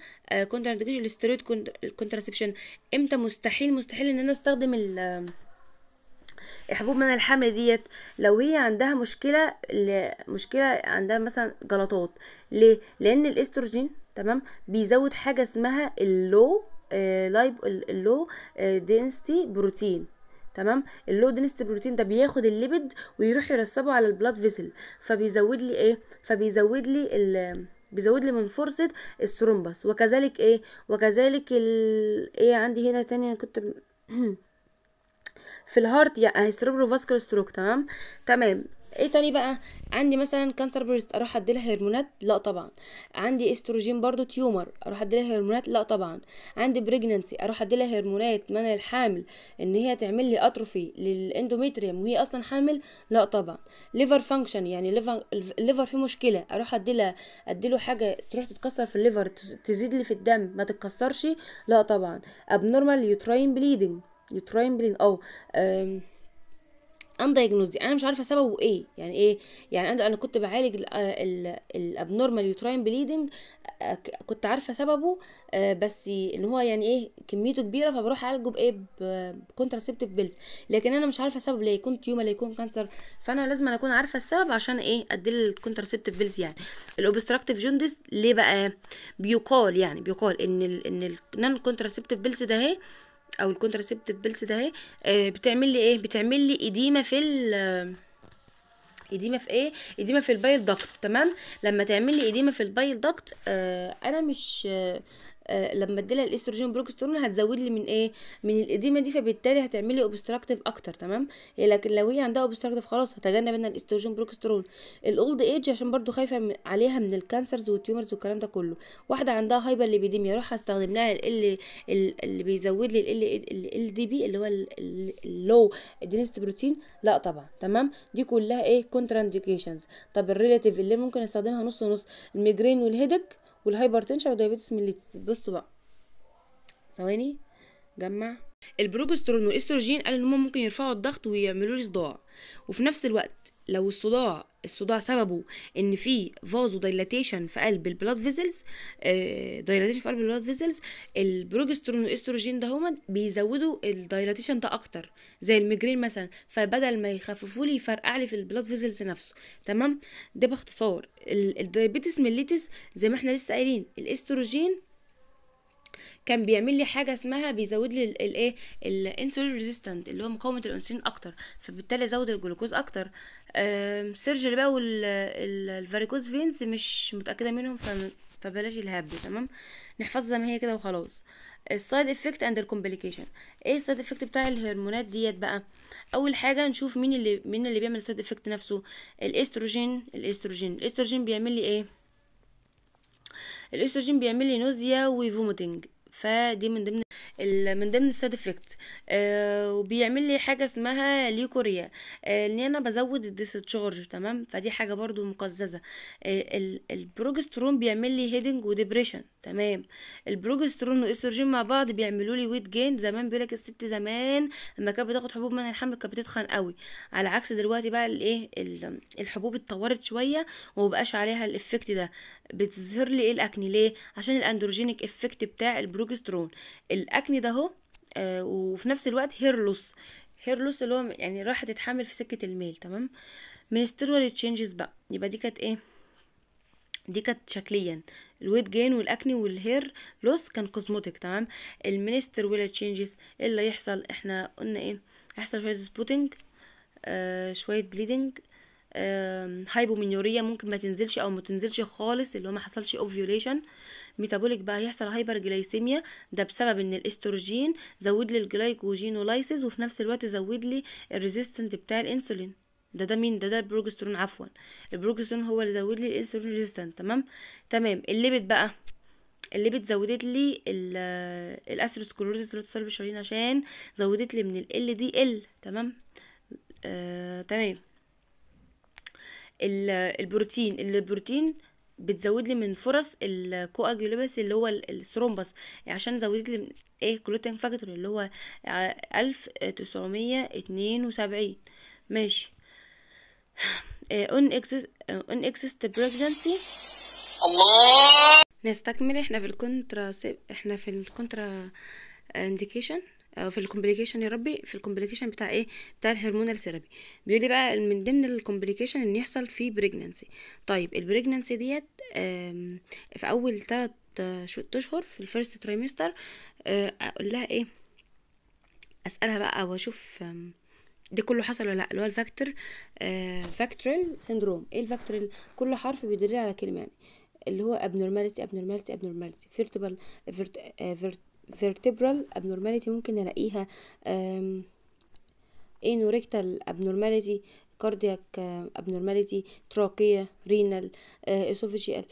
كونترا للستيرويد كونتراسبشن امتى مستحيل مستحيل ان انا استخدم ال حبوب منع الحمل ديت لو هي عندها مشكله ل... مشكله عندها مثلا جلطات ليه لان الاستروجين تمام بيزود حاجه اسمها اللو آه، لايب اللو دينستي آه، بروتين تمام اللو دنسيتي بروتين ده بياخد الليبيد ويروح يرسبه على البلاد فيسل فبيزود لي ايه فبيزود لي ال بيزود لي من فرصة الثرومبس وكذلك ايه وكذلك ال ايه عندي هنا تاني انا كنت في الهارت يعني سيربرو فاسكولار ستروك تمام تمام ايه تاني بقى عندي مثلا كانسر بريست اروح اديلها هرمونات لا طبعا عندي استروجين برضو تيومر اروح اديلها هرمونات لا طبعا عندي بريجننسي اروح اديلها هرمونات منع الحامل ان هي تعمل لي اتروفي للاندوميتريوم وهي اصلا حامل لا طبعا ليفر فانكشن يعني ليفر الليفر فيه مشكله اروح اديلها اديله حاجه تروح تتكسر في الليفر تزيد لي في الدم ما تتكسرش لا طبعا ابنورمال يوتراين بليدنج يوتراين بليدنج اه اندايجنوز انا مش عارفه سببه ايه يعني ايه يعني انا انا كنت بعالج الابنورمال يوتراين بليدنج كنت عارفه سببه آه، بس ان هو يعني ايه كميته كبيره فبروح اعالجه بايه بكونتراسبتيف بيلز لكن انا مش عارفه سبب لا يكون تيوما لا يكون كانسر فانا لازم اكون عارفه السبب عشان ايه اديله الكونتراسبتيف بيلز يعني الاوبستراكتيف جوندس ليه بقى بيقال يعني بيقال ان ان النون كونتراسيبتيف بيلز ده اهي او الكونتراسبتيف بيلز ده اهي آه، بتعمل لي ايه بتعمل لي اديمه في ال اديمه في ايه اديمه في البايل دكت تمام لما تعمل لي اديمه في البايل دكت آه انا مش آه آه، لما اديلها الاستروجين بروجسترون هتزود لي من ايه من الاديمه دي فبالتالي هتعملي اوبستراكتيف اكتر تمام إيه، لكن لو هي عندها اوبستراكتيف خلاص هتجنب لنا الاستروجين بروجسترون الاولد ايج عشان برضو خايفه عليها من الكانسرز والتيومرز والكلام ده كله واحده عندها هايبر ليبيديميا اروح استخدم لها ال اللي بيزود لي ال ال دي بي اللي هو اللو ادينست بروتين لا طبعا تمام دي كلها ايه كونترا اندكيشنز طب الريلاتيف اللي ممكن استخدمها نص نص الميجرين والهيدك والهايبرتنشن والديابيتس ميليتس بصوا بقى ثواني جمع البروجسترون والاستروجين قالوا ان هم ممكن يرفعوا الضغط ويعملوا لي صداع وفي نفس الوقت لو الصداع الصداع سببه ان في فازو دايلاتيشن في قلب البلاد فيزلز دايلاتيشن في قلب البلاد فيزلز البروجسترون والاستروجين ده هما بيزودوا الدايلاتيشن ده اكتر زي الميجرين مثلا فبدل ما يخففوا لي يفرقع لي في البلاد فيزلز نفسه تمام ده باختصار الديابيتس ميليتس زي ما احنا لسه قايلين الاستروجين كان بيعمل لي حاجه اسمها بيزود لي الايه الانسولين ريزيستنت اللي هو مقاومه الانسولين اكتر فبالتالي زود الجلوكوز اكتر سيرجري بقى والفاريكوز فينز مش متاكده منهم فبلاش الهبد تمام نحفظها زي ما هي كده وخلاص السايد افكت اند الكومبليكيشن ايه السايد افكت بتاع الهرمونات ديت بقى اول حاجه نشوف مين اللي مين اللي بيعمل السايد افكت نفسه الاستروجين الاستروجين الاستروجين بيعمل لي ايه الاستروجين بيعمل لي نوزيا وفوميتنج فدي من ضمن من ضمن السايد افكت آه، وبيعمل لي حاجه اسمها ليكوريا آه ان انا بزود الديستشارج تمام فدي حاجه برضو مقززه آه، البروجسترون بيعمل لي هيدنج وديبريشن تمام البروجسترون والاستروجين مع بعض بيعملوا لي ويت جين زمان بيقولك الست زمان لما كانت بتاخد حبوب منع الحمل كانت بتتخن قوي على عكس دلوقتي بقى الايه الحبوب اتطورت شويه ومبقاش عليها الافكت ده بتظهر لي ايه الاكني ليه عشان الاندروجينيك افكت بتاع البروجسترون الاكني ده اهو آه وفي نفس الوقت هيرلوس هيرلوس اللي هو يعني راحت تتحمل في سكه الميل تمام من تشينجز بقى يبقى دي كانت ايه دي كانت شكليا الويت جين والاكني والهير لوس كان كوزموتيك تمام المينستر ولا تشينجز اللي هيحصل احنا قلنا ايه هيحصل شويه سبوتنج آه شويه بليدنج آه هايبومينيوريا ممكن ما تنزلش او ما تنزلش خالص اللي هو ما حصلش اوفيوليشن ميتابوليك بقى هيحصل هايبر جلايسيميا ده بسبب ان الاستروجين زود لي الجلايكوجينولايسيس وفي نفس الوقت زود لي الريزيستنت بتاع الانسولين ده ده مين ده ده البروجسترون عفوا البروجسترون هو اللي زود لي الانسولين ريزيستنت تمام تمام الليبت بقى الليبت زودت لي الاثيروسكلوروزيس اللي اتصل الشرايين عشان زودت لي من ال ال دي ال تمام آه تمام البروتين البروتين بتزود لي من فرص الكواجولوباس اللي هو الثرومبس يعني عشان زودت لي من ايه كلوتين فاكتور اللي هو الف اتنين وسبعين ماشي ان unexist بريجننسي الله نستكمل احنا في الكونترا احنا في الكونترا انديكيشن او في الكومبليكيشن يا ربي في الكومبليكيشن بتاع ايه بتاع الهرمونال ثيرابي بيقول لي بقى من ضمن الكومبليكيشن ان يحصل في بريجننسي طيب البريجننسي ديت في اول 3 اشهر في الفيرست تريمستر آه، اقول لها ايه اسالها بقى واشوف ده كله حصل ولا لا اللي هو الفاكتور فاكتورال آه، سيندروم ايه الفاكتورال كل حرف بيدل على كلمه يعني اللي هو ابنورماليتي ابنورماليتي ابنورماليتي فيرتبل فيرتبرال ابنورماليتي ممكن نلاقيها انوريكتال ابنورماليتي كاردياك ابنورماليتي تراقيه رينال اسوفيجيال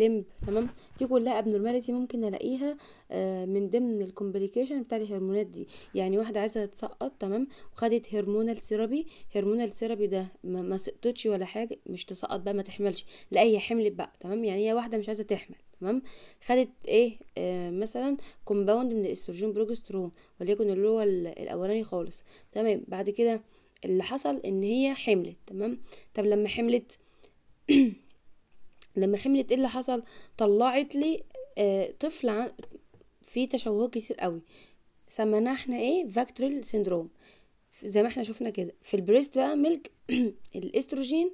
لمب تمام دي كلها ابنورماليتي ممكن الاقيها uh, من ضمن الكومبليكيشن بتاع الهرمونات دي يعني واحده عايزه تسقط تمام وخدت هرمونال سيرابي هرمونال سيرابي ده ما سقطتش ولا حاجه مش تسقط بقى ما تحملش لا هي حملت بقى تمام يعني هي واحده مش عايزه تحمل تمام خدت ايه آه مثلا كومباوند من الاستروجين بروجسترون وليكن اللي هو الاولاني خالص تمام بعد كده اللي حصل ان هي حملت تمام طب لما حملت لما حملت ايه اللي حصل طلعت لي آه طفل عن... في تشوهات كتير قوي سميناه احنا ايه فاكتريل سيندروم زي ما احنا شفنا كده في البريست بقى ملك الاستروجين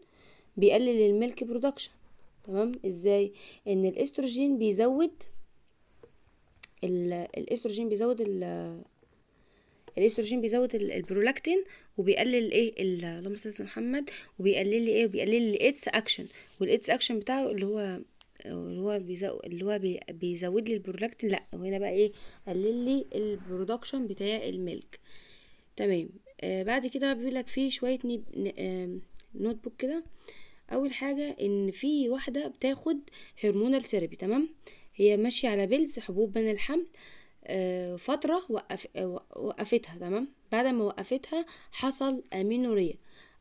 بيقلل الملك برودكشن تمام ازاي ان الاستروجين بيزود الاستروجين بيزود ال الاستروجين بيزود البرولاكتين وبيقلل ايه اللهم صل على محمد وبيقلل لي ايه وبيقلل لي اتس اكشن والاتس اكشن بتاعه اللي هو اللي هو بيزو... اللي هو بي... بيزود لي البرولاكتين لا وهنا بقى ايه قلل لي البرودكشن بتاع الملك تمام آه بعد كده بيقول لك في شويه نيب... آه نوت بوك كده اول حاجه ان في واحده بتاخد هرمونال ثيرابي تمام هي ماشيه على بيلز حبوب بنى الحمل آه آه، فترة وقف وقفتها تمام بعد ما وقفتها حصل أمينوريا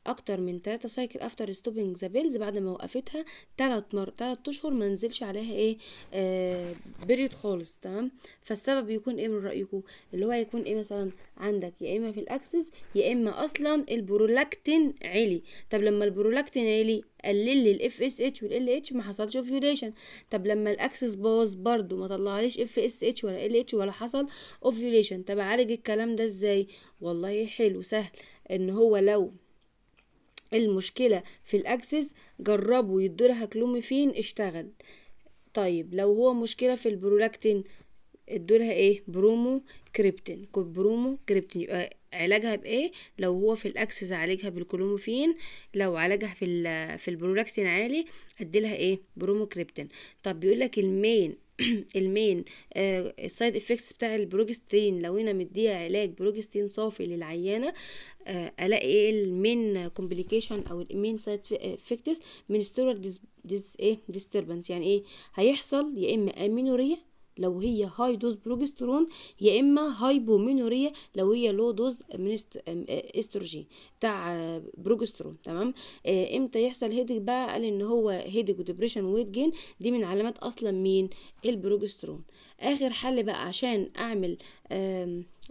اكتر من 3 سايكل افتر ستوبنج ذا بيلز بعد ما وقفتها 3 مر 3 اشهر ما نزلش عليها ايه آه بيريد خالص تمام فالسبب يكون ايه من رايكم اللي هو يكون ايه مثلا عندك يا اما في الاكسس يا اما اصلا البرولاكتين عالي طب لما البرولاكتين عالي قلل لي الاف اس اتش والال اتش ما حصلش اوفيوليشن طب لما الاكسس باظ برده ما طلعليش اف اس اتش ولا ال اتش ولا حصل اوفيوليشن طب اعالج الكلام ده ازاي والله حلو سهل ان هو لو المشكلة في الأكسس جربوا يدولها كلوميفين اشتغل طيب لو هو مشكلة في البرولاكتين ادولها ايه برومو كريبتين برومو كريبتين يبقى علاجها بايه لو هو في الاكسس عالجها بالكلوموفين لو عالجها في في البرولاكتين عالي اديلها ايه برومو كريبتين طب بيقول لك المين المين السايد آه، افكتس بتاع البروجسترين لو انا مديها علاج بروجسترين صافي للعيانه آه، الاقي ايه المين كومبليكيشن او المين سايد افكتس من ستيرويد ديز ايه ديستربنس يعني ايه هيحصل يا اما امينوريا لو هي هاي دوز بروجسترون يا اما هايبومينوريا لو هي لو دوز استروجين بتاع بروجسترون آه، تمام آه، امتى يحصل هيدك بقى قال ان هو هيدك وديبريشن ويت جين دي من علامات اصلا مين البروجسترون اخر حل بقى عشان اعمل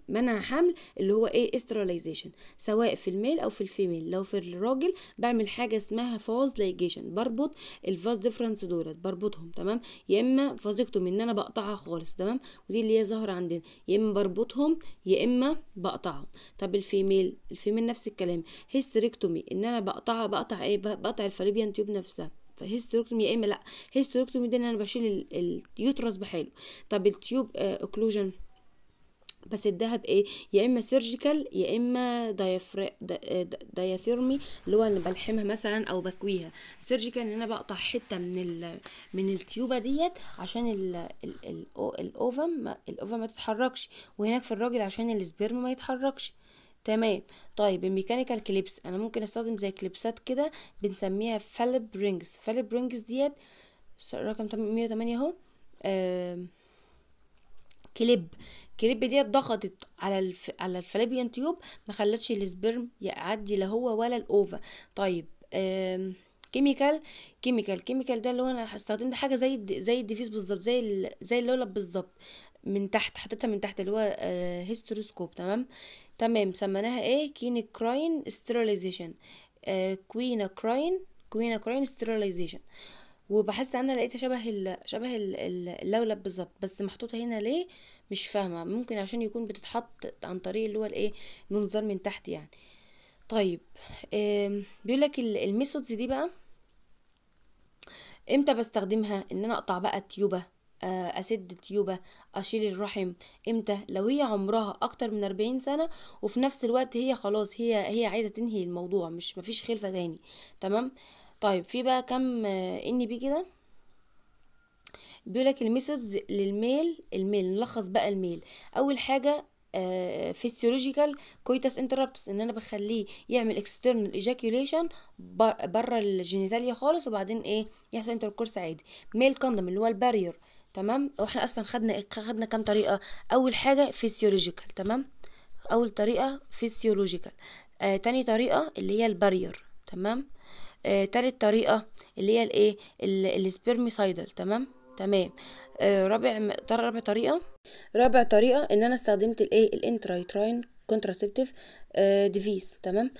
منع حمل اللي هو ايه استراليزيشن سواء في الميل او في الفيميل لو في الراجل بعمل حاجه اسمها فاز ليجيشن بربط الفاز ديفرنس دولت بربطهم تمام يا اما فازكتوم ان انا بقطعها خالص تمام ودي اللي هي ظاهره عندنا يا اما بربطهم يا اما بقطعهم طب الفيميل الفيميل نفس الكلام هيستريكتومي ان انا بقطعها بقطع ايه بقطع الفاليبيان تيوب نفسها فهيستوريكتومي يا اما لا هيستوريكتومي ده ان انا بشيل اليوترس بحاله طب التيوب اوكلوجن آه بس الدهب ايه يا اما سيرجيكال يا اما دايثيرمي اللي هو اللي بلحمها مثلا او بكويها سيرجيكال ان انا بقطع حته من ال من التيوبه ديت عشان ال ال الاوفم الاوفم ما تتحركش وهناك في الراجل عشان السبرم ما يتحركش تمام طيب الميكانيكال كليبس انا ممكن استخدم زي كليبسات كده بنسميها فالب رينجز فالب رينجز ديت رقم 108 اهو آه كليب كليب ديت ضغطت على الف... على الفلابيان تيوب ما خلتش السبرم يعدي لا هو ولا الاوفا طيب آم... كيميكال كيميكال كيميكال ده اللي هو انا استخدمت حاجه زي الد... زي الديفيز بالظبط زي ال... زي اللولب بالظبط من تحت حطيتها من تحت اللي هو آه... هيستروسكوب تمام تمام سميناها ايه كينيكراين ستيريلايزيشن آه... كويناكراين كويناكراين ستيريلايزيشن آه... وبحس انا لقيتها شبه الـ شبه الـ اللولب بالظبط بس محطوطه هنا ليه مش فاهمه ممكن عشان يكون بتتحط عن طريق اللي هو الايه المنظار من تحت يعني طيب بيقول لك الميثودز دي بقى امتى بستخدمها ان انا اقطع بقى تيوبه آه، اسد تيوبه اشيل الرحم امتى لو هي عمرها اكتر من 40 سنه وفي نفس الوقت هي خلاص هي هي عايزه تنهي الموضوع مش مفيش خلفه تاني تمام طيب في بقى كم ان بي كده بيقولك الميثودز للميل الميل نلخص بقى الميل اول حاجه فيسيولوجيكال كويتس انتربتس ان انا بخليه يعمل اكسترنال ايجاكيوليشن بره الجينيتاليا خالص وبعدين ايه يحصل انتركورس عادي ميل كوندم اللي هو البارير تمام واحنا اصلا خدنا إيه؟ خدنا كام طريقه اول حاجه فيسيولوجيكال تمام اول طريقه فيسيولوجيكال آه تاني طريقه اللي هي البارير تمام آه، تالت طريقه اللي هي الايه السبيرميسايدل تمام تمام آه، رابع رابع طريقه رابع طريقه ان انا استخدمت الايه الانترايتراين كونتراسبتيف آه، ديفيس تمام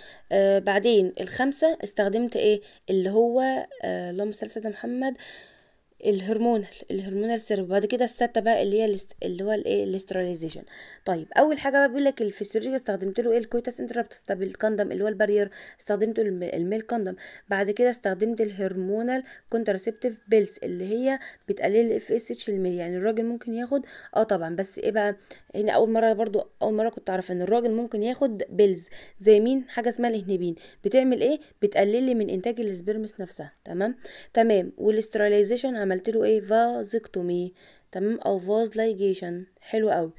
بعدين الخامسه استخدمت ايه اللي هو اللهم صل على محمد آه الهرمونال الهرمونال السيرب بعد كده الستة بقى اللي هي اللي هو الايه الاستراليزيشن طيب اول حاجه بقى بيقول لك الفسيولوجي استخدمت له ايه الكويتاس انتربتس طب الكندم اللي هو البارير استخدمت الميل كندم بعد كده استخدمت الهرمونال كونتراسبتيف بيلز اللي هي بتقلل الاف اس اتش الميل يعني الراجل ممكن ياخد اه طبعا بس ايه بقى هنا اول مره برضو اول مره كنت اعرف ان الراجل ممكن ياخد بيلز زي مين حاجه اسمها الهنبين بتعمل ايه بتقلل لي من انتاج السبرمس نفسها تمام تمام والاستراليزيشن عملت له ايه فازكتومي تمام او فاز لايجيشن حلو قوي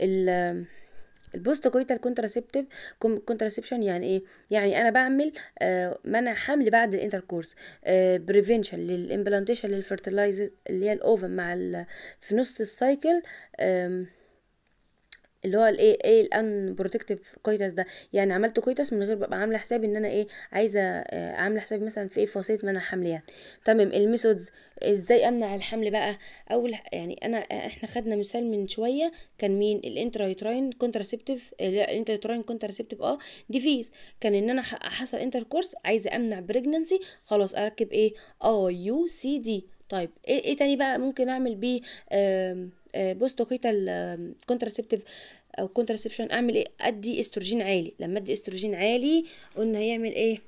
ال البوست كويتال كونتراسبتيف كونتراسبشن يعني ايه يعني انا بعمل آه منع حمل بعد الانتركورس آه بريفنشن للامبلانتيشن للفيرتلايزر اللي هي الاوفن مع في نص السايكل آه اللي هو الايه ايه الان بروتكتيف كويتس ده يعني عملت كويتس من غير ببقى عامله حسابي ان انا ايه عايزه آه، عامله حسابي مثلا في ايه في وسيله منع حمل يعني تمام الميثودز ازاي امنع الحمل بقى اول يعني انا آه، احنا خدنا مثال من شويه كان مين الانترايتراين كونتراسبتيف الانترايتراين كونتراسبتيف اه ديفيز كان ان انا حصل انتر كورس عايزه امنع بريجننسي خلاص اركب ايه اه يو سي دي طيب ايه, إيه تاني بقى ممكن اعمل بيه آه آه، بوست كويتال كونتراسبتيف او كونتراسبشن اعمل ايه ادي استروجين عالي لما ادي استروجين عالي قلنا هيعمل ايه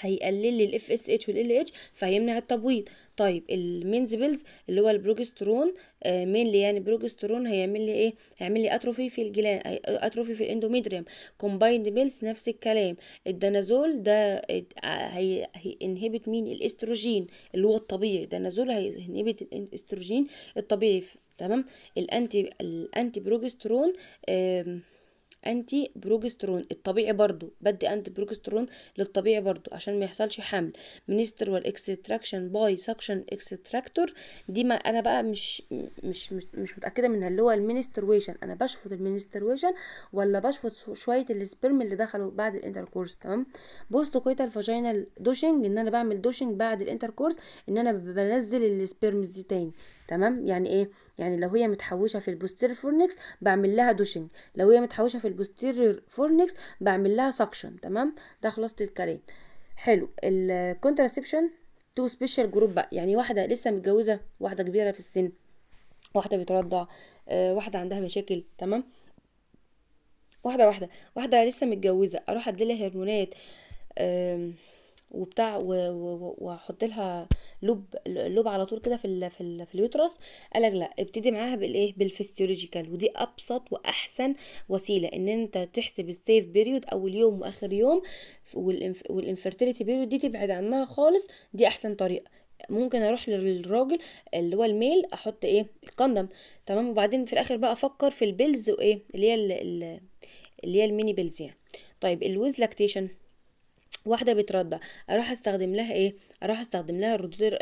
هيقلل لي الاف اس اتش والال اتش فهيمنع التبويض طيب المينز بيلز اللي هو البروجسترون مينلي آه، يعني بروجسترون هيعمل لي ايه هيعمل لي اتروفي في الجلان اتروفي آه، في الاندوميدريوم كومبايند بيلز نفس الكلام الدنازول ده هي هينهبت مين الاستروجين اللي هو الطبيعي الدنازول هينهبت الاستروجين الطبيعي تمام الانتي الانتي بروجسترون انتي بروجسترون الطبيعي برضو بدي انتي بروجسترون للطبيعي برضو عشان ما يحصلش حمل منستر والاكستراكشن باي سكشن اكستراكتور دي ما انا بقى مش مش مش, مش متاكده منها اللي هو المنسترويشن انا بشفط المنسترويشن ولا بشفط شويه السبرم اللي دخلوا بعد الانتركورس تمام بوست كويتال فاجينال دوشنج ان انا بعمل دوشنج بعد الانتركورس ان انا بنزل السبرمز دي تاني تمام يعني ايه يعني لو هي متحوشه في البوستير فورنكس بعمل لها دوشنج لو هي متحوشه في البوستير فورنكس بعمل لها سكشن تمام ده خلاصه الكلام حلو الكونتراسبشن تو سبيشال جروب بقى يعني واحده لسه متجوزه واحده كبيره في السن واحده بترضع آه واحده عندها مشاكل تمام واحده واحده واحده لسه متجوزه اروح اديلها هرمونات آه وبتاع واحط لها لوب لوب على طول كده في الـ في, الـ في اليوترس قال لك لا ابتدي معاها بالايه بالفسيولوجيكال ودي ابسط واحسن وسيله ان انت تحسب السيف بيريود اول يوم واخر يوم والانفرتيليتي بيريود دي تبعد عنها خالص دي احسن طريقه ممكن اروح للراجل اللي هو الميل احط ايه الكندم تمام وبعدين في الاخر بقى افكر في البيلز وايه اللي هي اللي هي الميني بيلز يعني طيب الويز لاكتيشن واحدة بترضع اروح استخدم لها ايه اروح استخدم لها الردود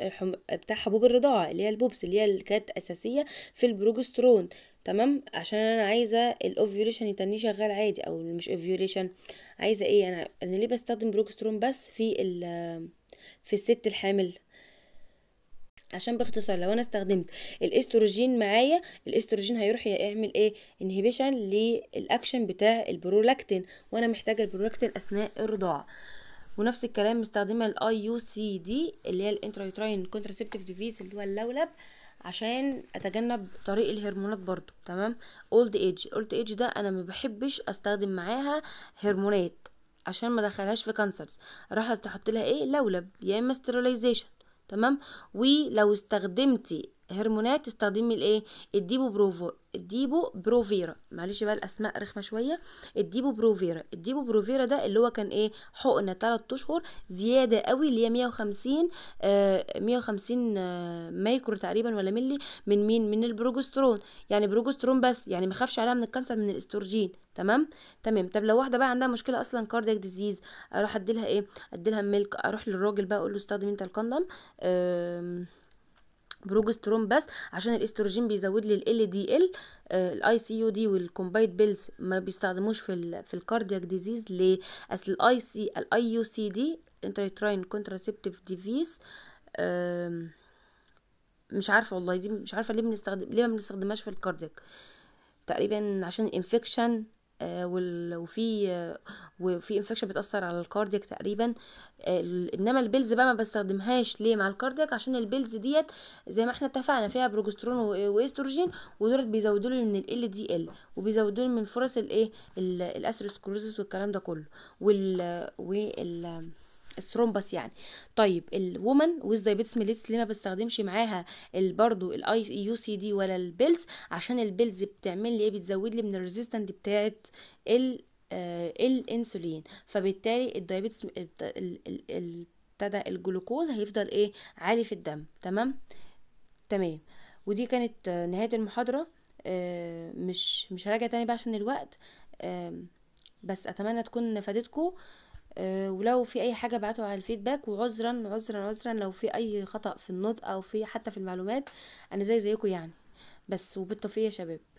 بتاع حبوب الرضاعة اللي هي البوبس اللي هي اللي كانت اساسية في البروجسترون تمام عشان انا عايزة الاوفيوليشن يتني شغال عادي او مش اوفيوليشن عايزة ايه انا انا ليه بستخدم بروجسترون بس في ال في الست الحامل عشان باختصار لو انا استخدمت الاستروجين معايا الاستروجين هيروح يعمل ايه انهيبيشن للاكشن بتاع البرولاكتين وانا محتاجه البرولاكتين اثناء الرضاعه ونفس الكلام مستخدمه الاي يو سي دي اللي هي الانترايوتراين كونتراسبتيف ديفيس اللي هو اللولب عشان اتجنب طريق الهرمونات برضو تمام اولد ايج اولد ايج ده انا ما بحبش استخدم معاها هرمونات عشان ما ادخلهاش في كانسرز راح احط لها ايه لولب يا اما ستيرلايزيشن تمام ولو استخدمتي هرمونات تستخدمي الايه الديبو بروفو الديبو بروفيرا معلش بقى الاسماء رخمه شويه الديبو بروفيرا الديبو بروفيرا ده اللي هو كان ايه حقنه 3 اشهر زياده قوي اللي هي 150 آه 150 آه مايكرو تقريبا ولا ملي من مين من البروجسترون يعني بروجسترون بس يعني ما خافش عليها من الكانسر من الاستروجين تمام تمام طب لو واحده بقى عندها مشكله اصلا كاردياك ديزيز اروح اديلها ايه اديلها ميلك اروح للراجل بقى اقول له استخدم انت الكندم آه بروجسترون بس عشان الاستروجين بيزود لي ال دي آه، ال الاي سي يو دي والكومبايت بيلز ما بيستخدموش في ال في الكاردياك ديزيز ليه اصل الاي سي الاي يو سي دي انتريتراين كونتراسبتيف ديفيس مش عارفه والله دي مش عارفه ليه بنستخدم ليه ما بنستخدمهاش في الكاردياك تقريبا عشان الانفكشن آه، وفي وفي انفكشن بتاثر على الكاردياك تقريبا آه، انما البيلز بقى ما بستخدمهاش ليه مع الكاردياك عشان البيلز ديت زي ما احنا اتفقنا فيها بروجسترون واستروجين ودولت بيزودوا لي من ال دي ال وبيزودوا لي من فرص الايه الاسروسكلوزس والكلام ده كله وال وال الثرومبس يعني طيب الومن ويز دايابيتس ميليتس ليه ما بستخدمش معاها برضو الاي يو سي دي ولا البيلز عشان البيلز بتعمل لي ايه بتزود لي من الريزيستنت بتاعه ال الانسولين آه، فبالتالي الدايابيتس ابتدى الجلوكوز هيفضل ايه عالي في الدم تمام تمام ودي كانت آه، نهايه المحاضره آه، مش مش هراجع تاني بقى عشان الوقت بس اتمنى تكون فادتكم آه، ولو في اي حاجه ابعتوا على الفيدباك وعذرا عذرا عذرا لو في اي خطا في النطق او في حتى في المعلومات انا زي زيكم يعني بس وبالتوفيق يا شباب